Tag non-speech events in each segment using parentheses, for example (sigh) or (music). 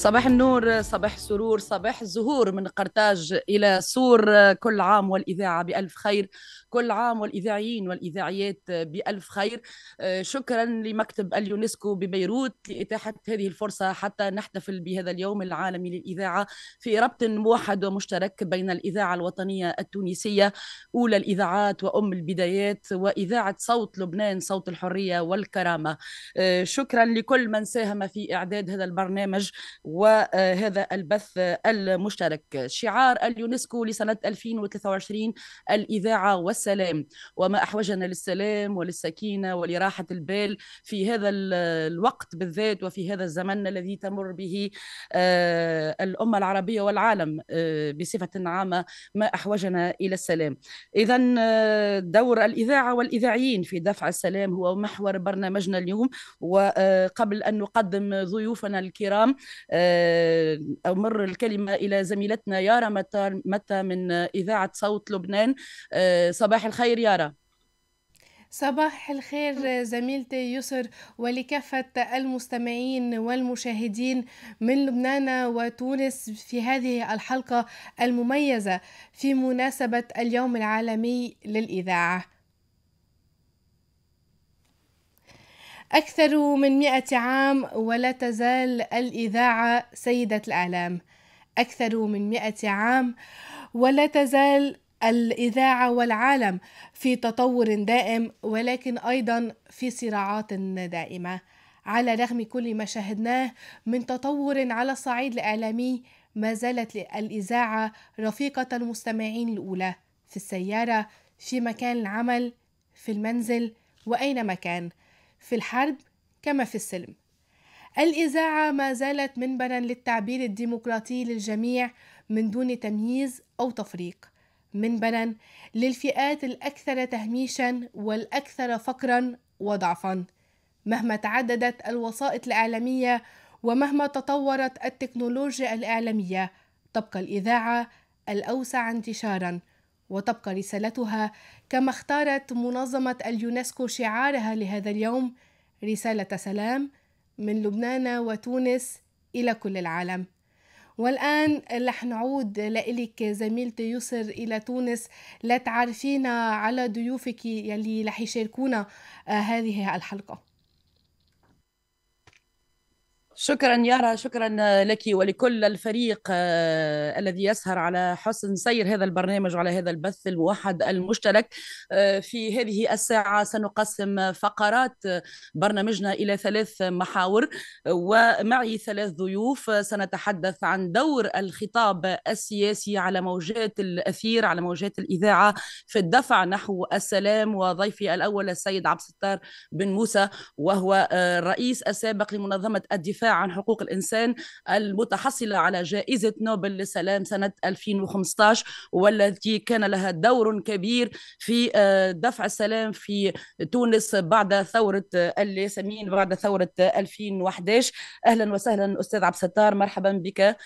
صباح النور صباح سرور صباح زهور من قرطاج إلى سور كل عام والإذاعة بألف خير كل عام والإذاعيين والإذاعيات بألف خير آه، شكرا لمكتب اليونسكو ببيروت لإتاحة هذه الفرصة حتى نحتفل بهذا اليوم العالمي للإذاعة في ربط موحد ومشترك بين الإذاعة الوطنية التونسية أولى الإذاعات وأم البدايات وإذاعة صوت لبنان صوت الحرية والكرامة آه، شكرا لكل من ساهم في إعداد هذا البرنامج وهذا البث المشترك شعار اليونسكو لسنة 2023 الإذاعة والس السلام وما أحوجنا للسلام وللسكينة ولراحة البال في هذا الوقت بالذات وفي هذا الزمن الذي تمر به آه، الأمة العربية والعالم آه، بصفة عامة ما أحوجنا إلى السلام إذا آه، دور الإذاعة والإذاعيين في دفع السلام هو محور برنامجنا اليوم وقبل أن نقدم ضيوفنا الكرام أمر الكلمة إلى زميلتنا يارا متى من إذاعة صوت لبنان صباح صباح الخير يارا صباح الخير زميلتي يسر ولكافة المستمعين والمشاهدين من لبنان وتونس في هذه الحلقة المميزة في مناسبة اليوم العالمي للإذاعة أكثر من مئة عام ولا تزال الإذاعة سيدة الإعلام أكثر من مئة عام ولا تزال الاذاعه والعالم في تطور دائم ولكن ايضا في صراعات دائمه على رغم كل ما شاهدناه من تطور على الصعيد الاعلامي ما زالت الاذاعه رفيقه المستمعين الاولى في السياره في مكان العمل في المنزل واينما كان في الحرب كما في السلم الاذاعه ما زالت منبرا للتعبير الديمقراطي للجميع من دون تمييز او تفريق من بنن للفئات الأكثر تهميشا والأكثر فقرا وضعفا مهما تعددت الوسائط الإعلامية ومهما تطورت التكنولوجيا الإعلامية تبقى الإذاعة الأوسع انتشارا وتبقى رسالتها كما اختارت منظمة اليونسكو شعارها لهذا اليوم رسالة سلام من لبنان وتونس إلى كل العالم والآن رح نعود لإلك زميلتي يسر إلى تونس لتعرفينا على ضيوفك يلي رح يشاركونا آه، هذه الحلقة شكرا يارا شكرا لك ولكل الفريق آه، الذي يسهر على حسن سير هذا البرنامج وعلى هذا البث الموحد المشترك آه، في هذه الساعة سنقسم فقرات آه، برنامجنا إلى ثلاث محاور ومعي ثلاث ضيوف سنتحدث عن دور الخطاب السياسي على موجات الأثير على موجات الإذاعة في الدفع نحو السلام وضيفي الأول السيد عبد الستار بن موسى وهو الرئيس السابق لمنظمة الدفاع عن حقوق الإنسان المتحصلة على جائزة نوبل للسلام سنة 2015 والتي كان لها دور كبير في آه، دفع السلام في تونس بعد ثورة آه، الياسمين بعد ثورة 2011 آه، أهلا وسهلا أستاذ عبد الستار مرحبا بك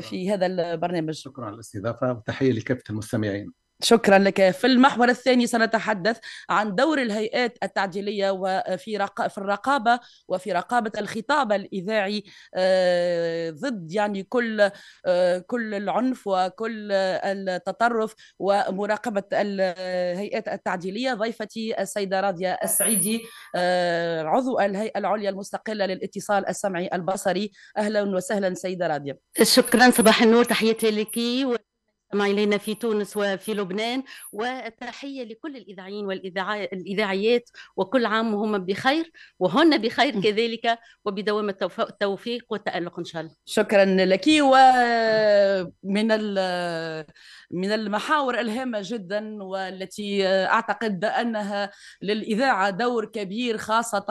في هذا البرنامج شكرا على الاستضافة وتحية لكافة المستمعين شكرا لك في المحور الثاني سنتحدث عن دور الهيئات التعديليه وفي رق... في الرقابه وفي رقابه الخطاب الاذاعي آه، ضد يعني كل آه، كل العنف وكل التطرف ومراقبه الهيئات التعديليه ضيفتي السيده راضيه السعيدي آه، عضو الهيئه العليا المستقله للاتصال السمعي البصري اهلا وسهلا سيده راضيه شكرا صباح النور تحياتي لك إلينا في تونس وفي لبنان وتحية لكل الإذاعيين والإذاعيات وكل عام وهم بخير وهن بخير كذلك وبدوام التوفيق والتألق إن شاء الله شكرا لك ومن من المحاور الهامة جدا والتي أعتقد أنها للإذاعة دور كبير خاصة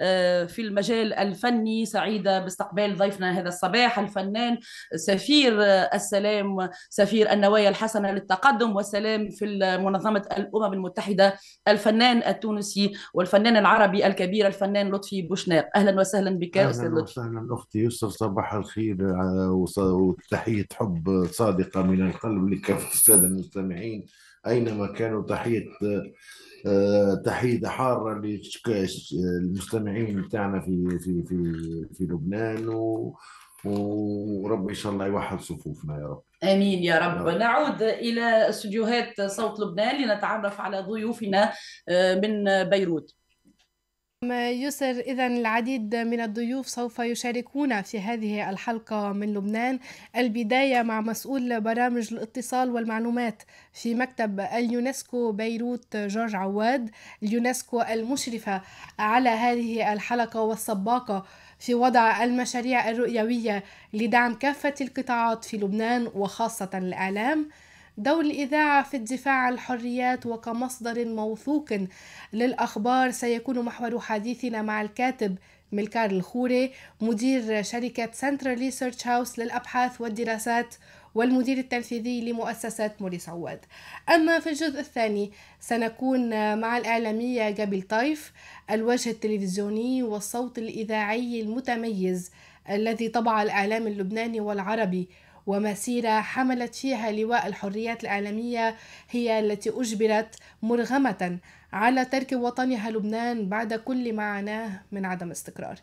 آه، في المجال الفني سعيدة باستقبال ضيفنا هذا الصباح الفنان سفير السلام سفير النوم النوايا الحسنة للتقدم والسلام في منظمة الأمم المتحدة الفنان التونسي والفنان العربي الكبير الفنان لطفي بوشناق أهلا وسهلا بك أهلا أستاذ لطفي أهلا أختي يسر صباح الخير آه، وتحية حب صادقة من القلب لكافة (laughs) السادة المستمعين أينما كانوا تحية آه، تحية حارة للمستمعين بتاعنا في في في في لبنان و وربي ان شاء الله يوحد صفوفنا يا رب امين يا رب نعود الى استديوهات صوت لبنان لنتعرف على ضيوفنا آه، من بيروت يسر إذا العديد من الضيوف سوف يشاركونا في هذه الحلقة من لبنان البداية مع مسؤول برامج الاتصال والمعلومات في مكتب اليونسكو بيروت جورج عواد اليونسكو المشرفة على هذه الحلقة والسباقة في وضع المشاريع الرؤيوية لدعم كافة القطاعات في لبنان وخاصة الإعلام دور الإذاعة في الدفاع عن الحريات وكمصدر موثوق للأخبار سيكون محور حديثنا مع الكاتب ملكار الخوري مدير شركة سنترال ريسيرش هاوس للأبحاث والدراسات والمدير التنفيذي لمؤسسة موريس عواد أما في الجزء الثاني سنكون مع الإعلامية جابيل طيف الوجه التلفزيوني والصوت الإذاعي المتميز الذي طبع الإعلام اللبناني والعربي ومسيرة حملت فيها لواء الحريات الإعلامية هي التي أجبرت مرغمة على ترك وطنها لبنان بعد كل ما عاناه من عدم استقرار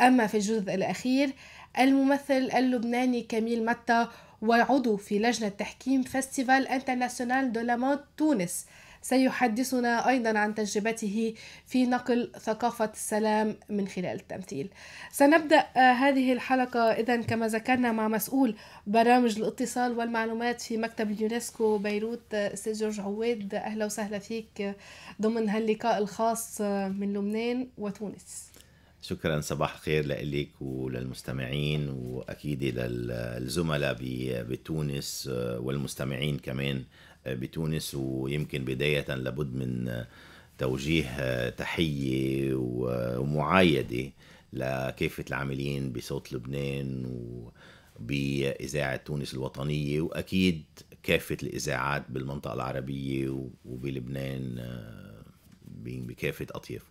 أما في الجزء الأخير الممثل اللبناني كميل متى وعضو في لجنة تحكيم فيستيفال انترناسيونال دو تونس سيحدثنا أيضا عن تجربته في نقل ثقافة السلام من خلال التمثيل سنبدأ آه، هذه الحلقة إذا كما ذكرنا مع مسؤول برامج الاتصال والمعلومات في مكتب اليونسكو بيروت أستاذ آه، جورج عواد أهلا وسهلا فيك آه، ضمن هاللقاء الخاص من لبنان وتونس شكرا صباح الخير لك وللمستمعين واكيد للزملاء بتونس والمستمعين كمان بتونس ويمكن بداية لابد من توجيه تحية ومعايدة لكافة العاملين بصوت لبنان وبإذاعة تونس الوطنية وأكيد كافة الإذاعات بالمنطقة العربية وبلبنان آه، بكافة أطياف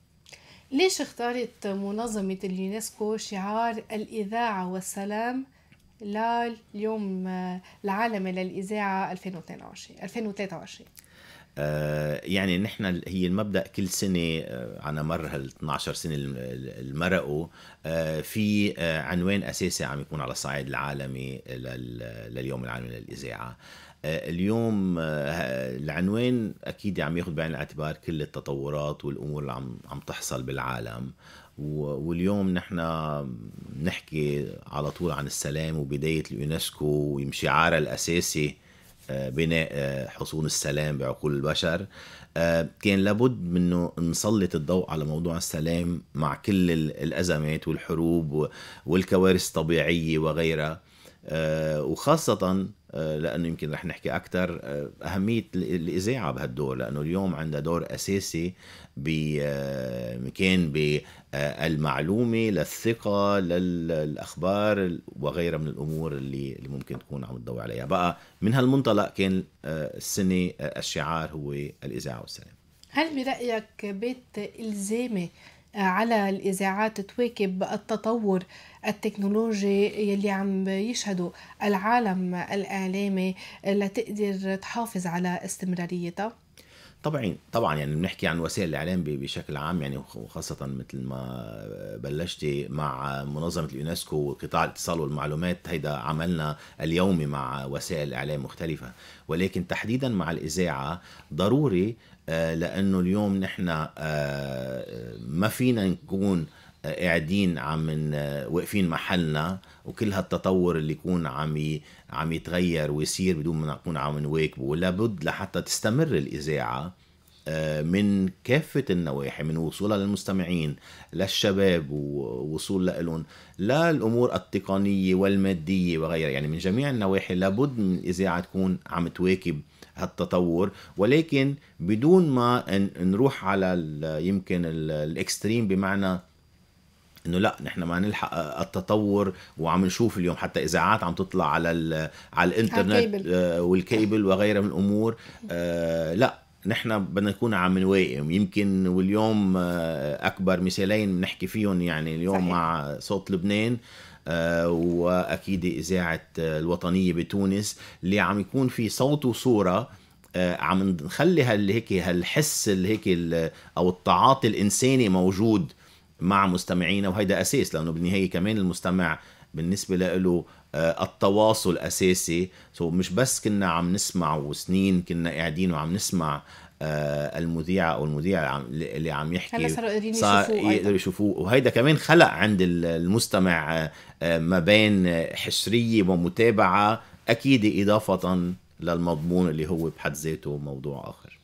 ليش اختارت منظمة اليونسكو شعار الإذاعة والسلام لليوم العالمي للإذاعة 2022 2023 يعني نحن هي المبدا كل سنه آه، على مر هال 12 سنه المرقوا آه، في آه، عنوان اساسي عم يكون على الصعيد العالمي لليوم العالمي للاذاعه اليوم العنوان اكيد عم ياخذ بعين الاعتبار كل التطورات والامور اللي عم عم تحصل بالعالم واليوم نحن نحكي على طول عن السلام وبداية اليونسكو ويمشي عارة الأساسي آه، بناء آه، حصون السلام بعقول البشر آه، كان لابد منه نسلط الضوء على موضوع السلام مع كل الأزمات والحروب والكوارث الطبيعية وغيرها وخاصة لأنه يمكن رح نحكي أكثر أهمية الإذاعة بهالدور لأنه اليوم عندها دور أساسي كان آه، المعلومه للثقه للاخبار وغيرها من الامور اللي اللي ممكن تكون عم تضوي عليها بقى من هالمنطلق كان آه، السنه آه، الشعار هو الاذاعه والسلام هل برايك بيت الزامي على الإذاعات تواكب التطور التكنولوجي يلي عم يشهده العالم الإعلامي لتقدر تحافظ على استمراريتها؟ طبعا طبعا يعني بنحكي عن وسائل الاعلام بشكل عام يعني وخاصه مثل ما بلشتي مع منظمه اليونسكو وقطاع الاتصال والمعلومات هيدا عملنا اليومي مع وسائل اعلام مختلفه ولكن تحديدا مع الاذاعه ضروري آه، لانه اليوم نحن آه، ما فينا نكون آه، قاعدين عم واقفين محلنا وكل هالتطور اللي يكون عم عم يتغير ويصير بدون ما نكون عم نواكبه ولابد لحتى تستمر الإذاعة آه، من كافة النواحي من وصولها للمستمعين للشباب ووصول لهم للأمور التقنية والمادية وغيرها يعني من جميع النواحي لابد من الإذاعة تكون عم تواكب هالتطور ولكن بدون ما نروح على يمكن الاكستريم بمعنى انه لا نحن ما نلحق التطور وعم نشوف اليوم حتى اذاعات عم تطلع على على الانترنت آه، والكيبل وغيرها من الامور آه، لا نحن بدنا نكون عم نواقم يمكن واليوم آه، اكبر مثالين بنحكي فيهم يعني اليوم صحيح. مع صوت لبنان واكيد اذاعه الوطنيه بتونس اللي عم يكون في صوت وصوره عم نخلي هيك هالحس اللي هيك او التعاطي الانساني موجود مع مستمعينا وهيدا اساس لانه بالنهايه كمان المستمع بالنسبه له آه، التواصل اساسي سو مش بس كنا عم نسمع وسنين كنا قاعدين وعم نسمع آه، المذيعة أو المذيع اللي عم يحكي هلا صاروا قادرين يشوفوه يقدروا يشوفوه وهيدا كمان خلق عند المستمع آه، ما بين حشرية ومتابعة أكيد إضافة للمضمون اللي هو بحد ذاته موضوع آخر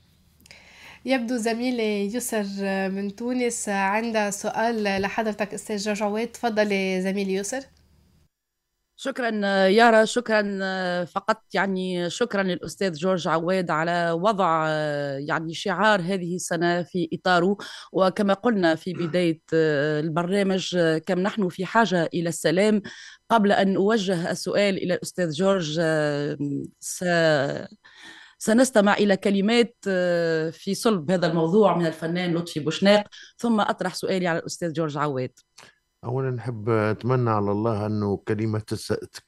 يبدو زميلة يسر من تونس عندها سؤال لحضرتك استاذ جعجعوات تفضلي زميلي يسر شكرا يارا شكرا فقط يعني شكرا للاستاذ جورج عواد على وضع يعني شعار هذه السنه في اطاره وكما قلنا في بدايه البرنامج كم نحن في حاجه الى السلام قبل ان اوجه السؤال الى الاستاذ جورج سنستمع إلى كلمات آه، في صلب هذا الموضوع من الفنان لطفي بوشناق ثم أطرح سؤالي على الأستاذ جورج عواد أولا نحب أتمنى على الله أنه كلمة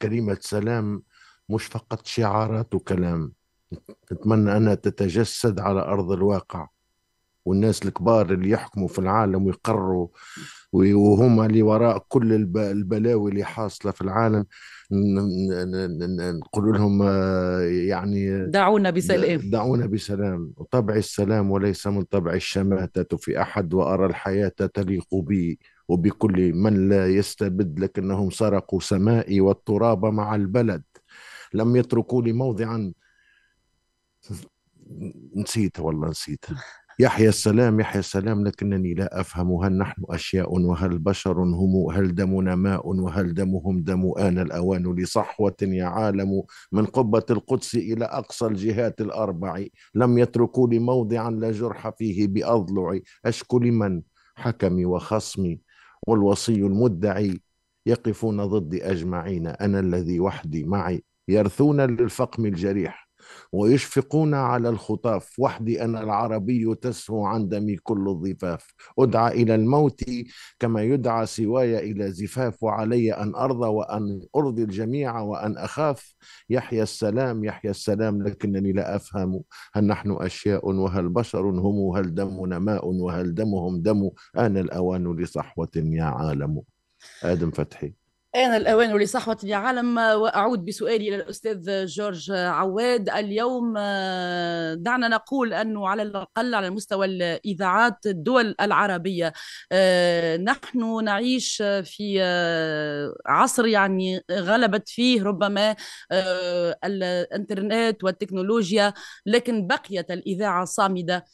كلمة سلام مش فقط شعارات وكلام أتمنى أنها تتجسد على أرض الواقع والناس الكبار اللي يحكموا في العالم ويقروا وهم اللي وراء كل البلاوي اللي حاصله في العالم نقول لهم آه، يعني آه، دعونا بسلام دعونا بسلام طبع السلام وليس من طبع الشماتة في أحد وأرى الحياة تليق بي وبكل من لا يستبد لكنهم سرقوا سمائي والتراب مع البلد لم يتركوا لي موضعا نسيت والله نسيت يحيى السلام يحيى السلام لكنني لا أفهم هل نحن أشياء وهل بشر هم هل دمنا ماء وهل دمهم دم آن الأوان لصحوة يا عالم من قبة القدس إلى أقصى الجهات الأربع لم يتركوا لي موضعا لا جرح فيه بأضلعي أشكو لمن حكمي وخصمي والوصي المدعي يقفون ضدي أجمعين أنا الذي وحدي معي يرثون للفقم الجريح ويشفقون على الخطاف وحدي أنا العربي تسهو عن دمي كل الضفاف أدعى إلى الموت كما يدعى سواي إلى زفاف وعلي أن أرضى وأن أرضي الجميع وأن أخاف يحيى السلام يحيى السلام لكنني لا أفهم هل نحن أشياء وهل بشر هم هل دمنا ماء وهل دمهم دم آن الأوان لصحوة يا عالم آدم فتحي أنا الأوان لصحوة العالم وأعود بسؤالي إلى الأستاذ جورج عواد اليوم آه، دعنا نقول أنه على الأقل على مستوى الإذاعات الدول العربية آه، نحن نعيش في آه، عصر يعني غلبت فيه ربما الإنترنت والتكنولوجيا لكن بقيت الإذاعة صامدة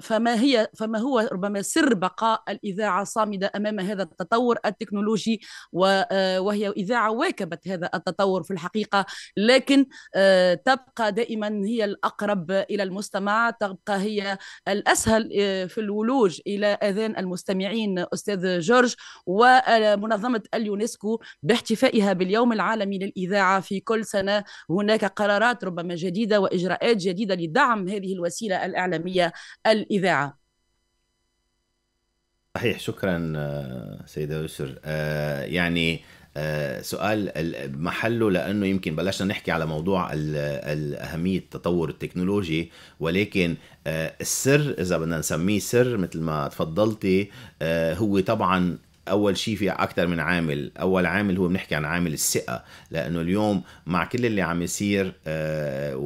فما هي فما هو ربما سر بقاء الإذاعة صامدة أمام هذا التطور التكنولوجي و آه، وهي إذاعة واكبت هذا التطور في الحقيقة لكن آه، تبقى دائما هي الأقرب إلى المستمع تبقى هي الأسهل آه، في الولوج إلى أذان المستمعين أستاذ جورج ومنظمة اليونسكو باحتفائها باليوم العالمي للإذاعة في كل سنة هناك قرارات ربما جديدة وإجراءات جديدة لدعم هذه الوسيلة الإعلامية الإذاعة صحيح شكرا سيدة يسر آه، يعني آه، سؤال محله لانه يمكن بلشنا نحكي على موضوع اهميه التطور التكنولوجي ولكن آه، السر اذا بدنا نسميه سر مثل ما تفضلتي هو طبعا اول شيء في اكثر من عامل اول عامل هو بنحكي عن عامل الثقه لانه اليوم مع كل اللي عم يصير آه،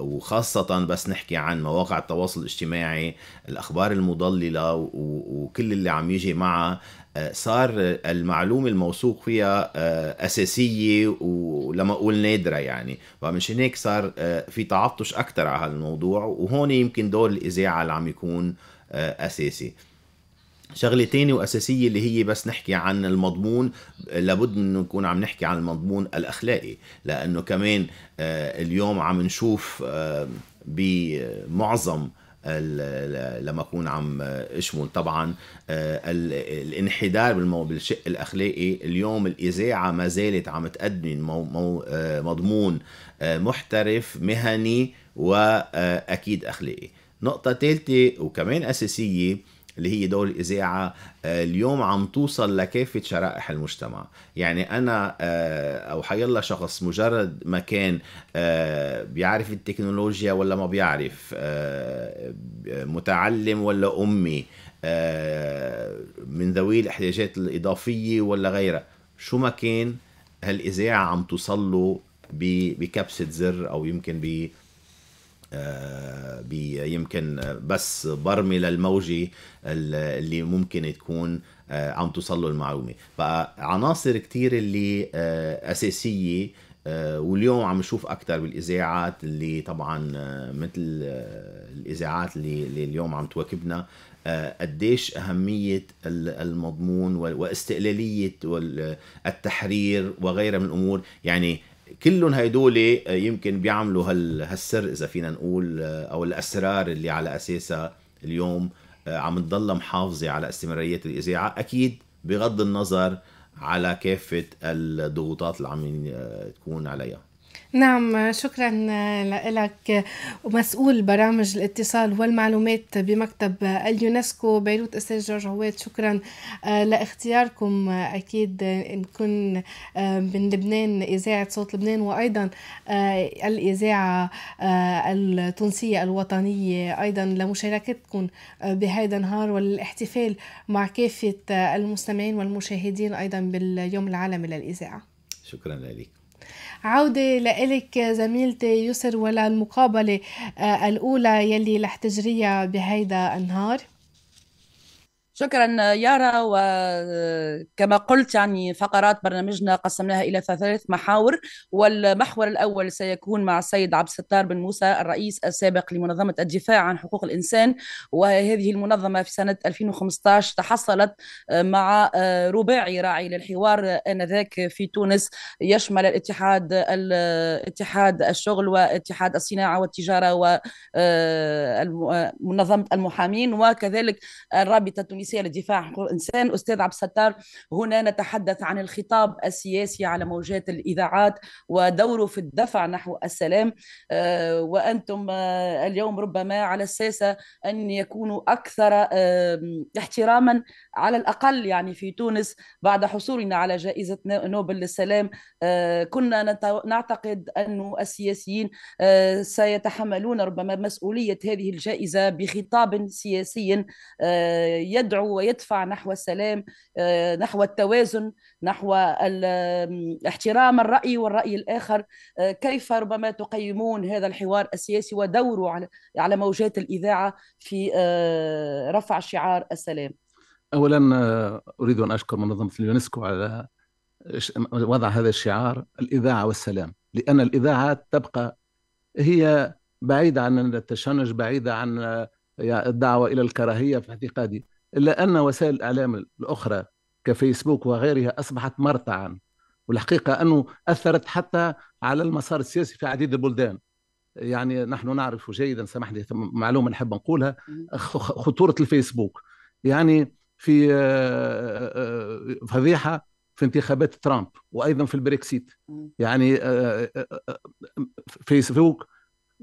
وخاصه بس نحكي عن مواقع التواصل الاجتماعي الاخبار المضلله وكل اللي عم يجي معها آه، صار المعلومة الموثوق فيها آه، أساسية ولما أقول نادرة يعني فمنشان هيك صار في تعطش أكثر على هالموضوع وهون يمكن دور الإذاعة اللي عم يكون أساسي شغلة تانية وأساسية اللي هي بس نحكي عن المضمون لابد أنه نكون عم نحكي عن المضمون الأخلاقي لأنه كمان آه، اليوم عم نشوف آه، بمعظم لما اكون عم اشمل طبعا آه، الانحدار بالشق الاخلاقي اليوم الاذاعه ما زالت عم تقدم مضمون محترف مهني واكيد اخلاقي نقطه ثالثه وكمان اساسيه اللي هي دور الإذاعة آه، اليوم عم توصل لكافة شرائح المجتمع يعني أنا آه، أو حيلا شخص مجرد ما كان آه، بيعرف التكنولوجيا ولا ما بيعرف متعلم ولا أمي من ذوي الاحتياجات الإضافية ولا غيرها شو ما كان هالإذاعة عم توصل له بكبسة زر أو يمكن آه، يمكن بس برمي للموجة اللي ممكن تكون آه، عم توصل له المعلومة بقى عناصر كتير اللي آه، أساسية واليوم عم نشوف اكثر بالاذاعات اللي طبعا مثل الاذاعات اللي اليوم عم تواكبنا قديش اهميه المضمون واستقلاليه التحرير وغيرها من الامور يعني كلهم هيدول آه، يمكن بيعملوا هال هالسر اذا فينا نقول آه، او الاسرار اللي على اساسها اليوم آه، عم تضل محافظه على استمراريه الاذاعه اكيد بغض النظر على كافه الضغوطات اللي عم تكون عليها نعم شكرا لك ومسؤول برامج الاتصال والمعلومات بمكتب اليونسكو بيروت استاذ جورج عواد شكرا لاختياركم اكيد نكون من لبنان اذاعه صوت لبنان وايضا الاذاعه التونسيه الوطنيه ايضا لمشاركتكم بهذا النهار والاحتفال مع كافه المستمعين والمشاهدين ايضا باليوم العالمي للاذاعه شكرا لك عودة لإلك زميلتي يسر ولا المقابلة آه، الأولى يلي رح تجريها بهيدا النهار شكرا يارا وكما قلت يعني فقرات برنامجنا قسمناها الى ثلاث محاور والمحور الاول سيكون مع السيد عبد الستار بن موسى الرئيس السابق لمنظمه الدفاع عن حقوق الانسان وهذه المنظمه في سنه 2015 تحصلت مع رباعي راعي للحوار انذاك في تونس يشمل الاتحاد الاتحاد الشغل واتحاد الصناعه والتجاره ومنظمه آه، المحامين وكذلك الرابطه التونسيه الرئيسيه للدفاع عن حقوق الانسان استاذ عبد الستار هنا نتحدث عن الخطاب السياسي على موجات الاذاعات ودوره في الدفع نحو السلام آه، وانتم آه، اليوم ربما على الساسه ان يكونوا اكثر احتراما على الاقل يعني في تونس بعد حصولنا على جائزه نوبل للسلام آه، كنا نعتقد ان السياسيين سيتحملون ربما مسؤوليه هذه الجائزه بخطاب سياسي يدعو يدعو ويدفع نحو السلام آه، نحو التوازن نحو احترام الرأي والرأي الآخر آه، كيف ربما تقيمون هذا الحوار السياسي ودوره على موجات الإذاعة في آه، رفع شعار السلام أولا أريد أن أشكر منظمة اليونسكو على وضع هذا الشعار الإذاعة والسلام لأن الإذاعة تبقى هي بعيدة عن التشنج بعيدة عن الدعوة إلى الكراهية في اعتقادي إلا أن وسائل الإعلام الأخرى كفيسبوك وغيرها أصبحت مرتعا والحقيقة أنه أثرت حتى على المسار السياسي في عديد البلدان يعني نحن نعرف جيدا سامحني معلومة نحب نقولها خطورة الفيسبوك يعني في آه، آه، آه، فضيحة في انتخابات ترامب وأيضا في البريكسيت يعني فيسبوك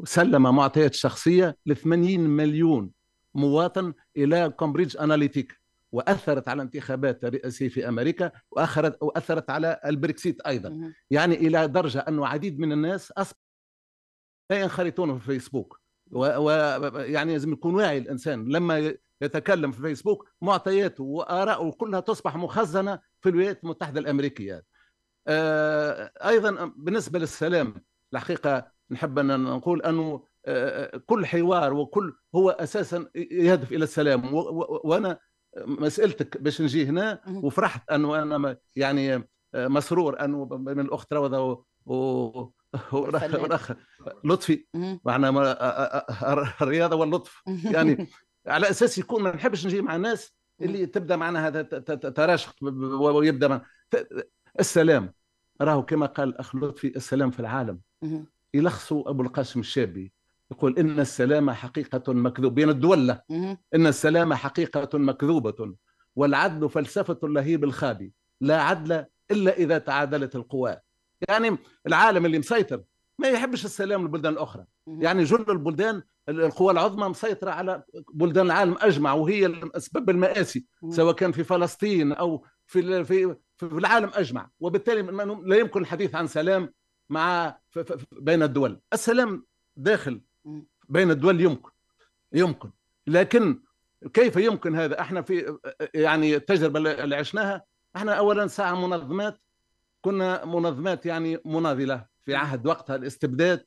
سلم معطيات شخصية ل 80 مليون مواطن إلى كامبريدج أناليتيك واثرت على انتخابات الرئاسيه في امريكا واخرت واثرت على البريكسيت ايضا يعني الى درجه انه عديد من الناس اصبح لا ينخرطون في الفيسبوك ويعني لازم يكون واعي الانسان لما يتكلم في الفيسبوك معطياته واراءه كلها تصبح مخزنه في الولايات المتحده الامريكيه آه، ايضا بالنسبه للسلام الحقيقه نحب ان نقول انه كل حوار وكل هو اساسا يهدف الى السلام وانا مسالتك باش نجي هنا وفرحت انه انا يعني مسرور انه من الاخت روضه و... و... وراخ لطفي معنا الرياضه واللطف يعني (laughs) على اساس يكون ما نحبش نجي مع ناس اللي تبدا معنا هذا تراشق ويبدا معنا السلام راهو كما قال الاخ لطفي السلام في العالم يلخصوا ابو القاسم الشابي يقول إن السلام حقيقة مكذوبة بين الدولة إن السلام حقيقة مكذوبة والعدل فلسفة اللهيب الخابي لا عدل إلا إذا تعادلت القوى يعني العالم اللي مسيطر ما يحبش السلام للبلدان الأخرى يعني جل البلدان القوى العظمى مسيطرة على بلدان العالم أجمع وهي أسباب المآسي سواء كان في فلسطين أو في في في العالم أجمع وبالتالي لا يمكن الحديث عن سلام مع بين الدول السلام داخل بين الدول يمكن يمكن لكن كيف يمكن هذا احنا في يعني التجربه اللي عشناها احنا اولا ساعه منظمات كنا منظمات يعني مناضله في عهد وقتها الاستبداد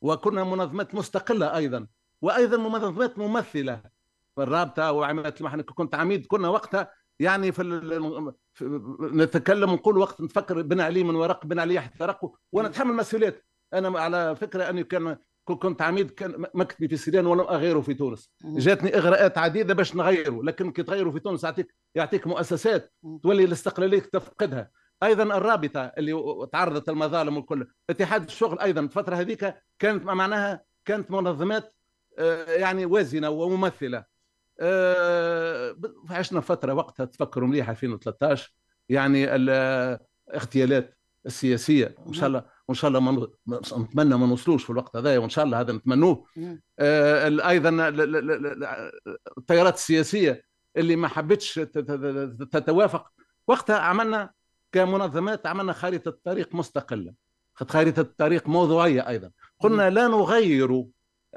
وكنا منظمات مستقله ايضا وايضا منظمات ممثله في الرابطه وعماله المحن كنت عميد كنا وقتها يعني في, ال... في نتكلم ونقول وقت نفكر بن علي من ورق بن علي يحترق ونتحمل مسؤوليات انا على فكره اني كان كنت عميد كان مكتبي في سيران ولم اغيره في تونس جاتني اغراءات عديده باش نغيره لكن كي تغيره في تونس يعطيك يعطيك مؤسسات تولي الاستقلاليه تفقدها ايضا الرابطه اللي تعرضت المظالم والكل اتحاد الشغل ايضا الفتره هذيك كانت معناها كانت منظمات آه، يعني وازنه وممثله آه، عشنا فتره وقتها تفكروا مليح 2013 يعني الاغتيالات السياسيه وان شاء نعم. الله وان شاء الله ما نتمنى ما نوصلوش في الوقت هذا وان شاء الله هذا نتمنوه نعم. آه ايضا التيارات السياسيه اللي ما حبتش تتوافق وقتها عملنا كمنظمات عملنا خريطه طريق مستقله خريطه طريق موضوعيه ايضا قلنا نعم. لا نغير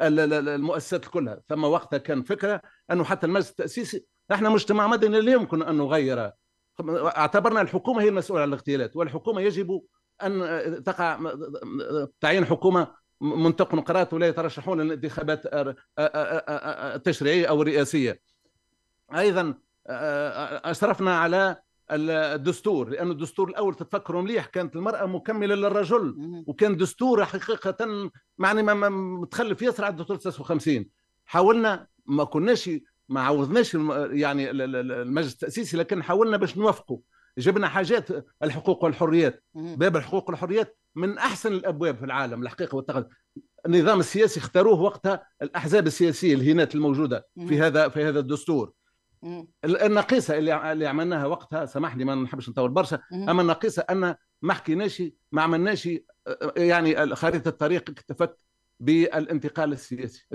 المؤسسات كلها ثم وقتها كان فكره انه حتى المجلس التاسيسي احنا مجتمع مدني لا يمكن ان نغير اعتبرنا الحكومه هي المسؤوله عن الاغتيالات والحكومه يجب ان تقع تعيين حكومه منتقن قرارات ولا يترشحون للانتخابات التشريعيه او الرئاسيه. ايضا اشرفنا على الدستور لأن الدستور الأول تتفكروا مليح كانت المرأة مكملة للرجل وكان دستور حقيقة معني ما متخلف يسرع الدستور 59 حاولنا ما كناش ما عوضناش يعني المجلس التاسيسي لكن حاولنا باش نوفقه جبنا حاجات الحقوق والحريات باب الحقوق والحريات من احسن الابواب في العالم الحقيقه والتقدم النظام السياسي اختاروه وقتها الاحزاب السياسيه الهينات الموجوده في هذا في هذا الدستور النقيصه اللي اللي عملناها وقتها سامحني لي ما نحبش نطول برشا اما النقيصه ان ما حكيناش ما عملناش يعني خريطه الطريق اكتفت بالانتقال السياسي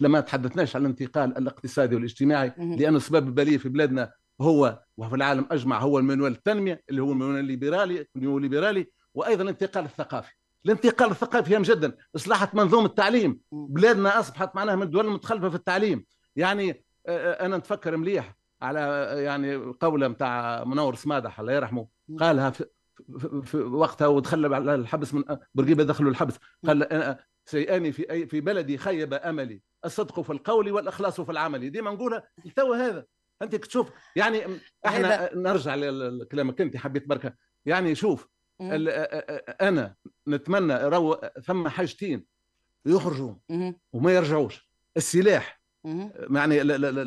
لما تحدثناش عن الانتقال الاقتصادي والاجتماعي لأن السبب البالية في بلادنا هو وفي العالم أجمع هو المنوال التنمية اللي هو المنوال الليبرالي الليبرالي وأيضا الانتقال الثقافي الانتقال الثقافي هام جدا إصلاحة منظومة التعليم بلادنا أصبحت معناها من الدول المتخلفة في التعليم يعني أنا نتفكر مليح على يعني قولة متاع منور سمادح الله يرحمه قالها في في وقتها ودخل على الحبس من برقيبه دخلوا الحبس قال شيئان في أي في بلدي خيب املي الصدق في القول والاخلاص في العمل ديما نقولها تو هذا انت تشوف يعني طيب، احنا نرجع لكلامك انت حبيت بركه يعني شوف انا نتمنى رو ثم حاجتين يخرجوا وما يرجعوش السلاح يعني لا لا لا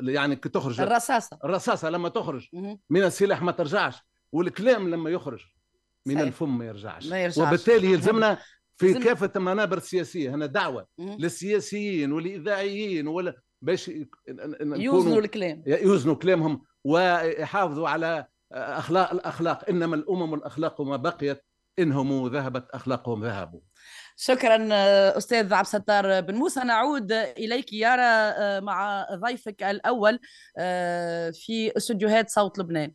لا يعني كي تخرج الرصاصه الرصاصه لما تخرج من السلاح ما ترجعش والكلام لما يخرج من صحيح. الفم ما يرجعش. ما يرجعش وبالتالي يلزمنا في كافه المنابر السياسيه هنا دعوه للسياسيين والاذاعيين ولا باش يوزنوا الكلام يوزنوا كلامهم ويحافظوا على اخلاق الاخلاق انما الامم الاخلاق ما بقيت انهم ذهبت اخلاقهم ذهبوا شكرا استاذ عبد الستار بن موسى نعود اليك يارا مع ضيفك الاول آه، في استديوهات صوت لبنان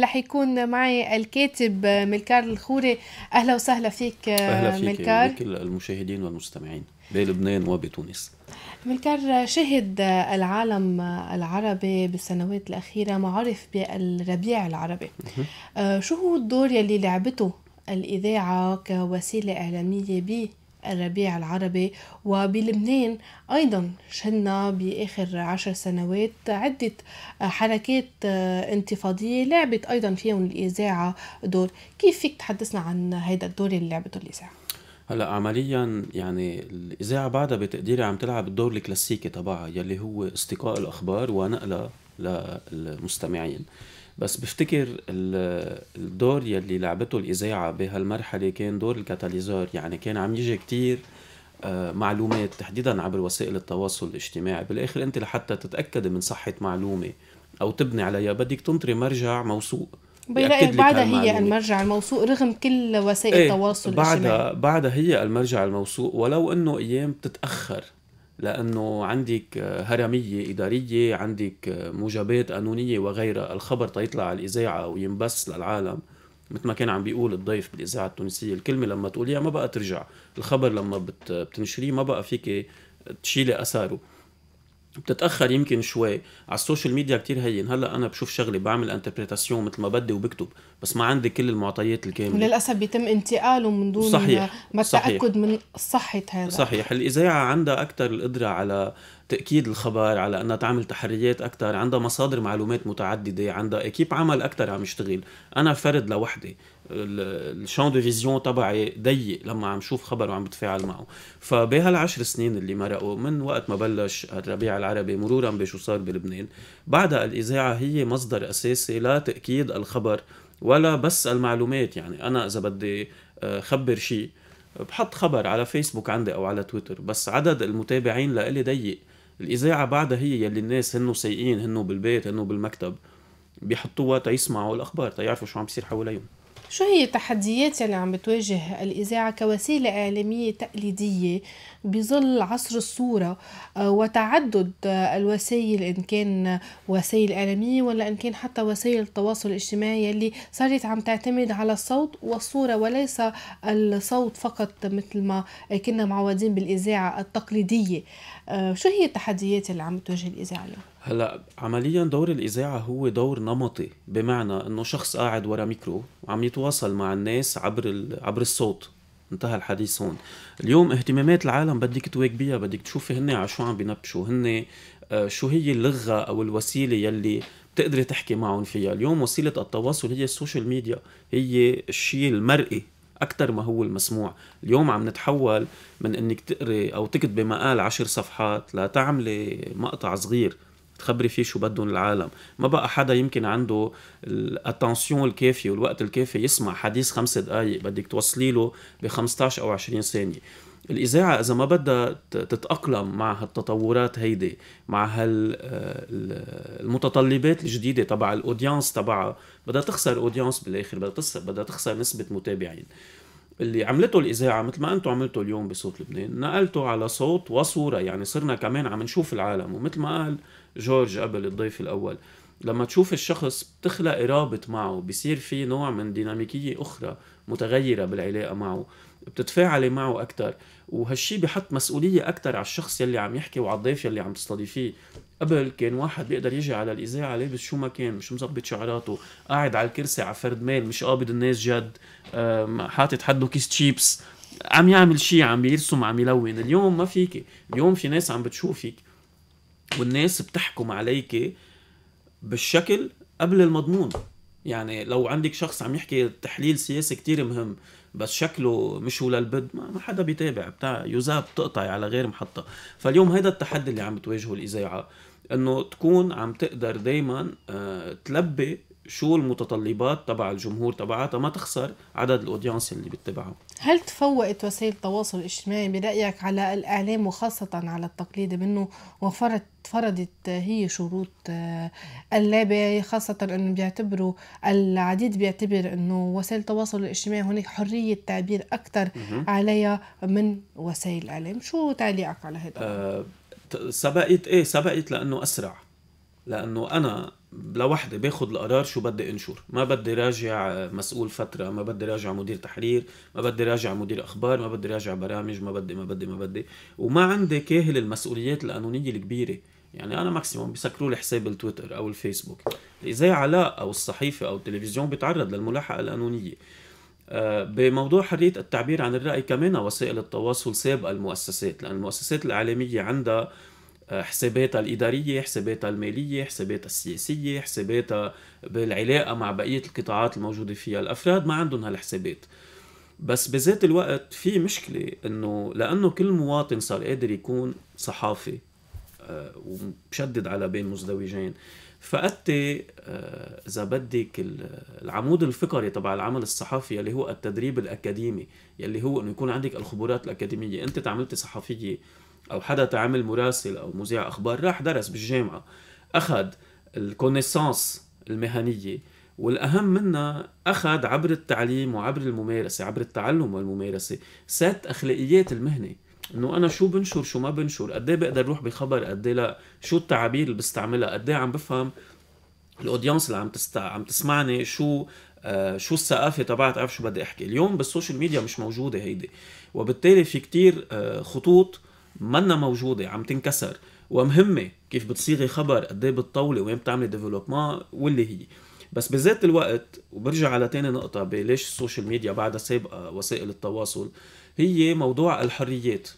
رح يكون معي الكاتب ملكار الخوري اهلا وسهلا فيك اهلا فيك ملكار المشاهدين والمستمعين بلبنان وبتونس ملكار شهد العالم العربي بالسنوات الأخيرة ما عرف بالربيع العربي آه، شو هو الدور يلي لعبته الإذاعة كوسيلة إعلامية به الربيع العربي وبلبنان أيضا شهدنا بآخر عشر سنوات عدة حركات انتفاضية لعبت أيضا فيهم الإذاعة دور كيف فيك تحدثنا عن هذا الدور اللي لعبته الإذاعة؟ هلا عمليا يعني الاذاعه بعدها بتقديري عم تلعب الدور الكلاسيكي تبعها يلي هو استقاء الاخبار ونقلها للمستمعين بس بفتكر الدور يلي لعبته الإذاعة بهالمرحلة كان دور الكاتاليزور يعني كان عم يجي كتير آه، معلومات تحديدا عبر وسائل التواصل الاجتماعي بالآخر أنت لحتى تتأكد من صحة معلومة أو تبني عليها بدك تنطري مرجع موثوق بيلاقي بعدها هي المرجع الموثوق رغم كل وسائل ايه التواصل بعدها الاجتماعي بعدها هي المرجع الموثوق ولو انه ايام بتتاخر لانه عندك آه، هرميه اداريه عندك آه، موجبات قانونيه وغيرها الخبر تيطلع على الاذاعه وينبث للعالم مثل ما كان عم بيقول الضيف بالاذاعه التونسيه الكلمه لما تقوليها ما بقى ترجع الخبر لما بتنشريه ما بقى فيك تشيلي اثاره بتتاخر يمكن شوي على السوشيال ميديا كتير هين هلا انا بشوف شغله بعمل انتربريتاسيون مثل ما بدي وبكتب بس ما عندي كل المعطيات الكامله وللاسف بيتم انتقاله من دون صحيح. ما التاكد من صحه هذا صحيح الاذاعه عندها اكثر القدره على تاكيد الخبر على انها تعمل تحريات اكثر عندها مصادر معلومات متعدده عندها اكيب عمل اكثر عم يشتغل انا فرد لوحدي الشون دو فيزيون تبعي ضيق لما عم شوف خبر وعم بتفاعل معه فبهالعشر سنين اللي مرقوا من وقت ما بلش الربيع العربي مرورا بشو صار بلبنان بعدها الإذاعة هي مصدر أساسي لا تأكيد الخبر ولا بس المعلومات يعني أنا إذا بدي آه، خبر شيء بحط خبر على فيسبوك عندي أو على تويتر بس عدد المتابعين لإلي ضيق الإذاعة بعدها هي يلي الناس هنو سيئين هنو بالبيت هنو بالمكتب بيحطوها تيسمعوا الأخبار تيعرفوا شو عم بيصير حواليهم شو هي التحديات اللي عم بتواجه الإذاعة كوسيلة إعلامية تقليدية بظل عصر الصورة آه، وتعدد آه، الوسائل إن كان وسائل إعلامية ولا إن كان حتى وسائل التواصل الاجتماعي اللي صارت عم تعتمد على الصوت والصورة وليس الصوت فقط مثل ما كنا معودين بالإذاعة التقليدية آه، شو هي التحديات اللي عم تواجه الإذاعة اليوم؟ هلا عمليا دور الاذاعه هو دور نمطي بمعنى انه شخص قاعد ورا ميكرو وعم يتواصل مع الناس عبر عبر الصوت انتهى الحديث هون اليوم اهتمامات العالم بدك تواكبيها بدك تشوفي هن على شو عم بينبشوا هن آه، شو هي اللغه او الوسيله يلي بتقدري تحكي معهم فيها اليوم وسيله التواصل هي السوشيال ميديا هي الشيء المرئي اكثر ما هو المسموع اليوم عم نتحول من انك تقري او تكتبي مقال عشر صفحات لتعملي مقطع صغير تخبري فيه شو بدهم العالم ما بقى حدا يمكن عنده الاتنسيون الكافي والوقت الكافي يسمع حديث خمس دقائق بدك توصلي له ب 15 او 20 ثانيه الإذاعة إذا ما بدها تتأقلم مع هالتطورات هيدي مع هالمتطلبات آه، الجديدة تبع الأودينس تبعها بدها تخسر أودينس بالآخر بدها تخسر بدها تخسر نسبة متابعين اللي عملته الإذاعة مثل ما أنتم عملتوا اليوم بصوت لبنان نقلته على صوت وصورة يعني صرنا كمان عم نشوف العالم ومثل ما قال جورج قبل الضيف الاول لما تشوف الشخص بتخلق رابط معه بصير في نوع من ديناميكية أخرى متغيرة بالعلاقة معه بتتفاعلي معه أكثر وهالشي بحط مسؤولية أكثر على الشخص يلي عم يحكي وعلى الضيف يلي عم تستضيفيه قبل كان واحد بيقدر يجي على الإذاعة لابس شو ما كان مش مظبط شعراته قاعد على الكرسي على فرد ميل مش قابض الناس جد حاطط حده كيس تشيبس عم يعمل شيء عم بيرسم عم يلون اليوم ما فيك اليوم في ناس عم بتشوفك والناس بتحكم عليك بالشكل قبل المضمون يعني لو عندك شخص عم يحكي تحليل سياسي كتير مهم بس شكله مش وللبد ما حدا بيتابع بتاع يوزاب تقطعي على غير محطه فاليوم هيدا التحدي اللي عم تواجهه الاذاعه انه تكون عم تقدر دايما آه، تلبي شو المتطلبات تبع الجمهور تبعها ما تخسر عدد الاودينس اللي بتتبعها هل تفوقت وسائل التواصل الاجتماعي برايك على الاعلام وخاصه على التقليد منه وفرضت فرضت هي شروط آه، اللابعه خاصه انه بيعتبروا العديد بيعتبر انه وسائل التواصل الاجتماعي هناك حريه تعبير اكثر عليها من وسائل الاعلام شو تعليقك على هذا أه سبقت ايه سبقت لانه اسرع لانه انا لوحدي باخذ القرار شو بدي انشر ما بدي راجع مسؤول فتره ما بدي راجع مدير تحرير ما بدي راجع مدير اخبار ما بدي راجع برامج ما بدي ما بدي ما بدي وما عندي كاهل المسؤوليات القانونيه الكبيره يعني انا ماكسيموم بيسكروا لي حساب التويتر او الفيسبوك اذا علاء او الصحيفه او التلفزيون بيتعرض للملاحقه القانونيه آه، بموضوع حرية التعبير عن الرأي كمان وسائل التواصل سابقة المؤسسات لأن المؤسسات الإعلامية عندها آه، حساباتها الإدارية حساباتها المالية حساباتها السياسية حساباتها آه، بالعلاقة مع بقية القطاعات الموجودة فيها الأفراد ما عندهم هالحسابات بس بذات الوقت في مشكلة إنه لأنه كل مواطن صار قادر يكون صحافي آه، ومشدد على بين مزدوجين فأتى إذا بدك العمود الفقري تبع العمل الصحافي اللي هو التدريب الأكاديمي يلي هو إنه يكون عندك الخبرات الأكاديمية أنت تعملتي صحفية او حدا تعمل مراسل او مذيع اخبار راح درس بالجامعه اخذ الكونيسانس المهنيه والاهم منها اخذ عبر التعليم وعبر الممارسه عبر التعلم والممارسه سات اخلاقيات المهنه انه انا شو بنشر شو ما بنشر قد ايه بقدر روح بخبر قد إيه لا شو التعابير اللي بستعملها قد إيه عم بفهم الاودينس اللي عم تست... عم تسمعني شو آه شو الثقافه تبعت عارف شو بدي احكي اليوم بالسوشيال ميديا مش موجوده هيدي وبالتالي في كتير آه خطوط منا موجوده عم تنكسر ومهمه كيف بتصيغي خبر قد ايه بتطولي وين بتعملي ديفلوبمون واللي هي بس بذات الوقت وبرجع على تاني نقطه بليش السوشيال ميديا بعدها سابقه وسائل التواصل هي موضوع الحريات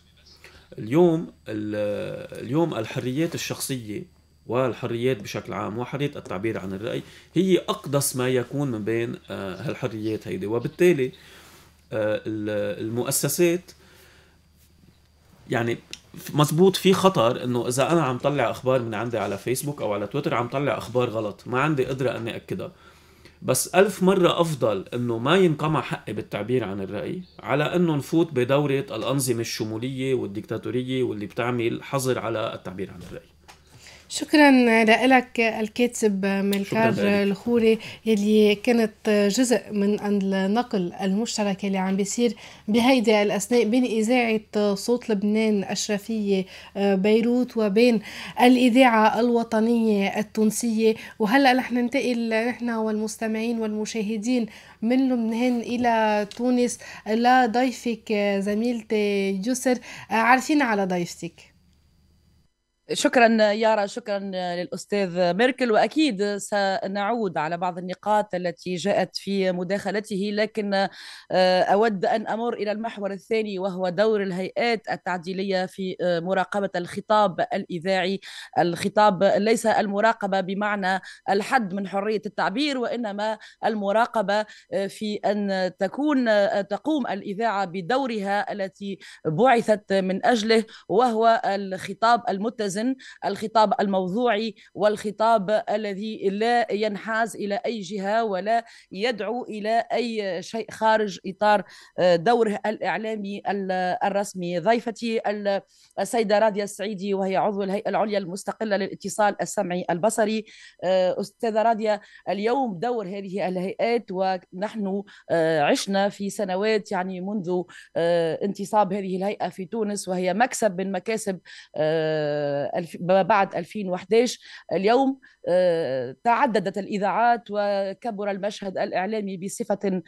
اليوم اليوم الحريات الشخصيه والحريات بشكل عام وحريه التعبير عن الراي هي اقدس ما يكون من بين آه، هالحريات هيدي وبالتالي آه، المؤسسات يعني مزبوط في خطر انه اذا انا عم طلع اخبار من عندي على فيسبوك او على تويتر عم طلع اخبار غلط ما عندي قدره اني اكدها بس ألف مرة أفضل إنه ما ينقمع حقي بالتعبير عن الرأي على إنه نفوت بدورة الأنظمة الشمولية والديكتاتورية واللي بتعمل حظر على التعبير عن الرأي شكرا لك الكاتب ملكار الخوري يلي كانت جزء من النقل المشترك اللي عم بيصير بهيدي الاثناء بين اذاعه صوت لبنان الشرفيه آه، بيروت وبين الاذاعه الوطنيه التونسيه وهلا رح ننتقل نحن والمستمعين والمشاهدين من لبنان الى تونس لضيفك زميلتي يسر آه، عارفين على ضيفتك شكرا يارا شكرا للاستاذ ميركل واكيد سنعود على بعض النقاط التي جاءت في مداخلته لكن آه، اود ان امر الى المحور الثاني وهو دور الهيئات التعديليه في آه، مراقبه الخطاب الاذاعي الخطاب ليس المراقبه بمعنى الحد من حريه التعبير وانما المراقبه آه، في ان تكون تقوم الاذاعه بدورها التي بعثت من اجله وهو الخطاب المتزن المتزن الخطاب الموضوعي والخطاب الذي لا ينحاز الى اي جهه ولا يدعو الى اي شيء خارج اطار آه، دوره الاعلامي الرسمي ضيفتي السيده راديا السعيدي وهي عضو الهيئه العليا المستقله للاتصال السمعي البصري آه، استاذه راديا اليوم دور هذه الهيئات ونحن آه، عشنا في سنوات يعني منذ انتصاب هذه الهيئه في تونس وهي مكسب من مكاسب بعد 2011 اليوم آه، تعددت الإذاعات وكبر المشهد الإعلامي بصفة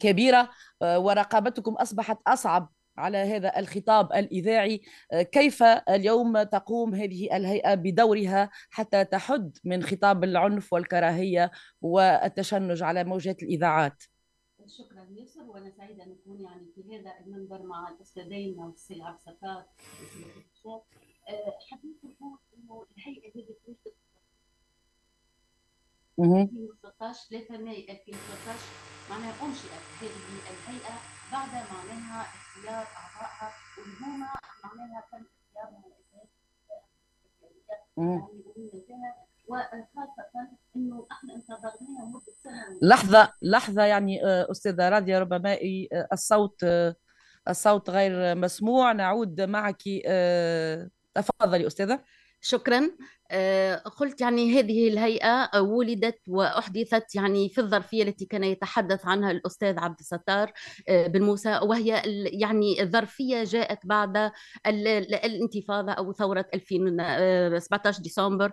كبيرة آه، ورقابتكم أصبحت أصعب على هذا الخطاب الاذاعي آه، كيف اليوم تقوم هذه الهيئه بدورها حتى تحد من خطاب العنف والكراهيه والتشنج على موجات الاذاعات شكرا ياسر وانا سعيده ان اكون يعني في هذا المنبر مع الاستاذين والسي عبد الستار حبيت نقول انه الهيئه هذه في 2016 3 ماي 2016 معناها انشئت هذه الهيئه بعد معناها اختيار اعضائها واللي هما معناها تم اختيارهم من يعني انه لحظه لحظه يعني آه، استاذه راديا ربما آه، الصوت آه، الصوت غير مسموع نعود معك تفضلي استاذه شكرا آه، قلت يعني هذه الهيئة ولدت وأحدثت يعني في الظرفية التي كان يتحدث عنها الأستاذ عبد الستار آه، بن موسى وهي يعني الظرفية جاءت بعد الانتفاضة أو ثورة 17 آه، ديسمبر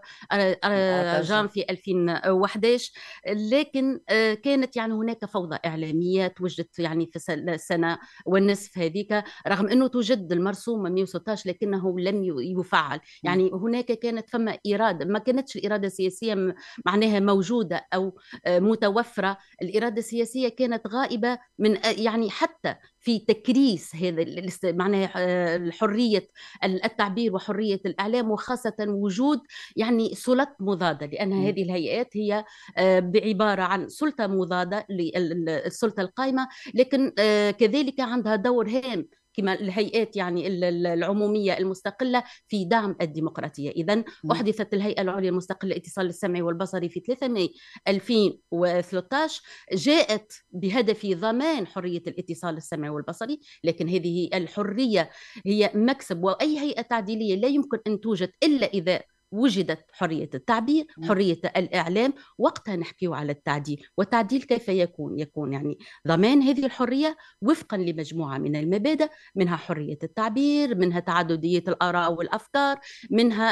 جان في 2011 لكن كانت يعني هناك فوضى إعلامية توجدت يعني في السنة والنصف هذيك رغم أنه توجد المرسوم 116 لكنه لم يفعل يعني هناك هناك كانت فما إرادة ما كانتش الإرادة السياسية معناها موجودة أو آه، متوفرة الإرادة السياسية كانت غائبة من آه، يعني حتى في تكريس هذا معناها آه، حرية التعبير وحرية الإعلام وخاصة وجود يعني سلط مضادة لأن هذه الهيئات هي بعبارة عن سلطة مضادة للسلطة القائمة لكن كذلك عندها دور هام كما الهيئات يعني العمومية المستقلة في دعم الديمقراطية إذا أحدثت الهيئة العليا المستقلة للاتصال السمعي والبصري في 3 ماي 2013 جاءت بهدف ضمان حرية الاتصال السمعي والبصري لكن هذه الحرية هي مكسب وأي هيئة تعديلية لا يمكن أن توجد إلا إذا وجدت حرية التعبير حرية الإعلام وقتها نحكي على التعديل والتعديل كيف يكون يكون يعني ضمان هذه الحرية وفقا لمجموعة من المبادئ منها حرية التعبير منها تعددية الآراء والأفكار منها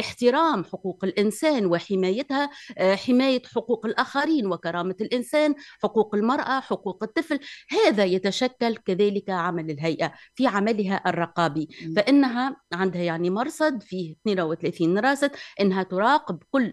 احترام حقوق الإنسان وحمايتها آه، حماية حقوق الآخرين وكرامة الإنسان حقوق المرأة حقوق الطفل هذا يتشكل كذلك عمل الهيئة في عملها الرقابي فإنها عندها يعني مرصد فيه 32 الباحثين رأست أنها تراقب كل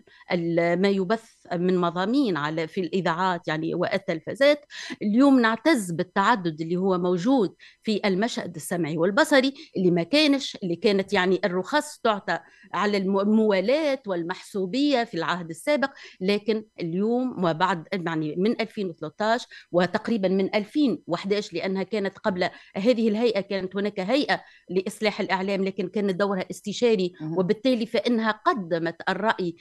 ما يبث من مضامين على في الإذاعات يعني والتلفزات اليوم نعتز بالتعدد اللي هو موجود في المشهد السمعي والبصري اللي ما كانش اللي كانت يعني الرخص تعطى على الموالاة والمحسوبية في العهد السابق لكن اليوم وبعد يعني من 2013 وتقريبا من 2011 لأنها كانت قبل هذه الهيئة كانت هناك هيئة لإصلاح الإعلام لكن كان دورها استشاري وبالتالي فإنها قدمت الرأي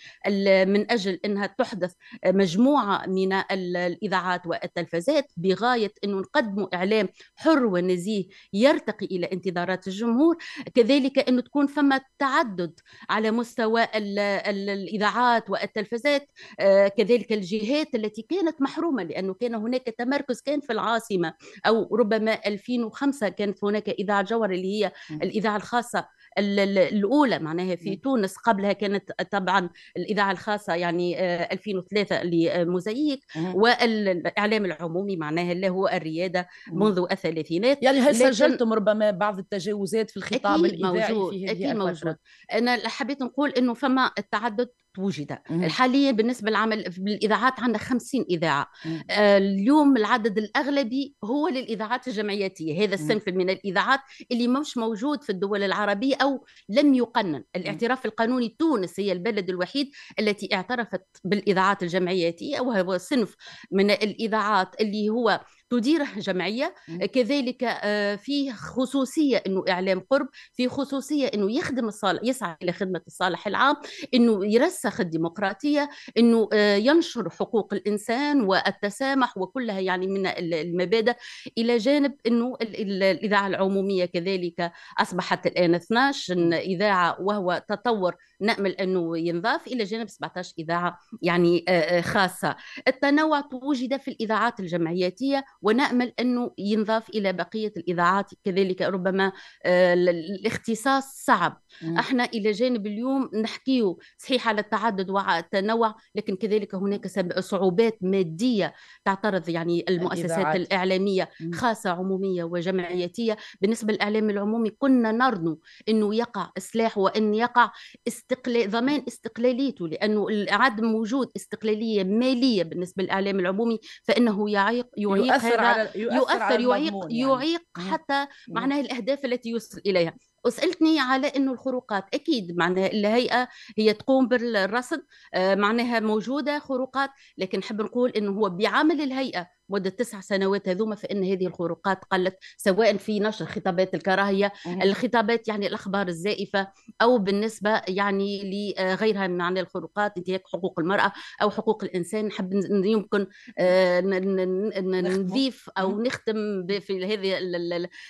من أجل أنها تحدث مجموعة من الإذاعات والتلفزات بغاية أنه نقدموا إعلام حر ونزيه يرتقي إلى انتظارات الجمهور كذلك أنه تكون فما تعدد على مستوى الإذاعات والتلفزات آه، كذلك الجهات التي كانت محرومة لأنه كان هناك تمركز كان في العاصمة أو ربما 2005 كانت هناك إذاعة جوهر اللي هي الإذاعة الخاصة الاولى معناها في تونس قبلها كانت طبعا الاذاعه الخاصه يعني 2003 آه، لموزايك والاعلام العمومي معناها اللي هو الرياده منذ الثلاثينات يعني هل سجلتم ربما بعض التجاوزات في الخطاب الاذاعي موجود. في هذه اكيد الفترة. موجود انا حبيت نقول انه فما التعدد توجد حاليا بالنسبه للعمل بالاذاعات عندنا 50 اذاعه آه اليوم العدد الاغلبي هو للاذاعات الجمعياتيه هذا الصنف من الاذاعات اللي مش موجود في الدول العربيه او لم يقنن الاعتراف القانوني تونس هي البلد الوحيد التي اعترفت بالاذاعات الجمعياتيه وهو صنف من الاذاعات اللي هو تدير جمعيه كذلك آه، فيه خصوصيه انه اعلام قرب في خصوصيه انه يخدم الصالح يسعى الى خدمه الصالح العام انه يرسخ الديمقراطيه انه آه، ينشر حقوق الانسان والتسامح وكلها يعني من المبادئ الى جانب انه الاذاعه العموميه كذلك اصبحت الان 12 اذاعه وهو تطور نأمل أنه ينضاف إلى جانب 17 إذاعة يعني خاصة التنوع وجد في الإذاعات الجمعياتية ونأمل أنه ينضاف إلى بقية الإذاعات كذلك ربما الاختصاص صعب مم. احنا إلى جانب اليوم نحكيه صحيح على التعدد والتنوع لكن كذلك هناك صعوبات مادية تعترض يعني المؤسسات الإذاعات. الإعلامية خاصة عمومية وجمعياتية بالنسبة للإعلام العمومي كنا نرنو أنه يقع إصلاح وأن يقع است استقلال ضمان استقلاليته لانه عدم وجود استقلاليه ماليه بالنسبه للاعلام العمومي فانه يعيق يعيق يؤثر هذا على يؤثر, يؤثر على يعيق يعني. يعيق حتى معناه الاهداف التي يصل اليها وسالتني على انه الخروقات اكيد معناها الهيئه هي تقوم بالرصد آه، معناها موجوده خروقات لكن نحب نقول انه هو بعمل الهيئه مدة تسع سنوات هذوما فإن هذه الخروقات قلت سواء في نشر خطابات الكراهية الخطابات يعني الأخبار الزائفة أو بالنسبة يعني لغيرها آه، من معنى الخروقات انتهاك حقوق المرأة أو حقوق الإنسان نحب يمكن آه، نضيف أو نختم في هذه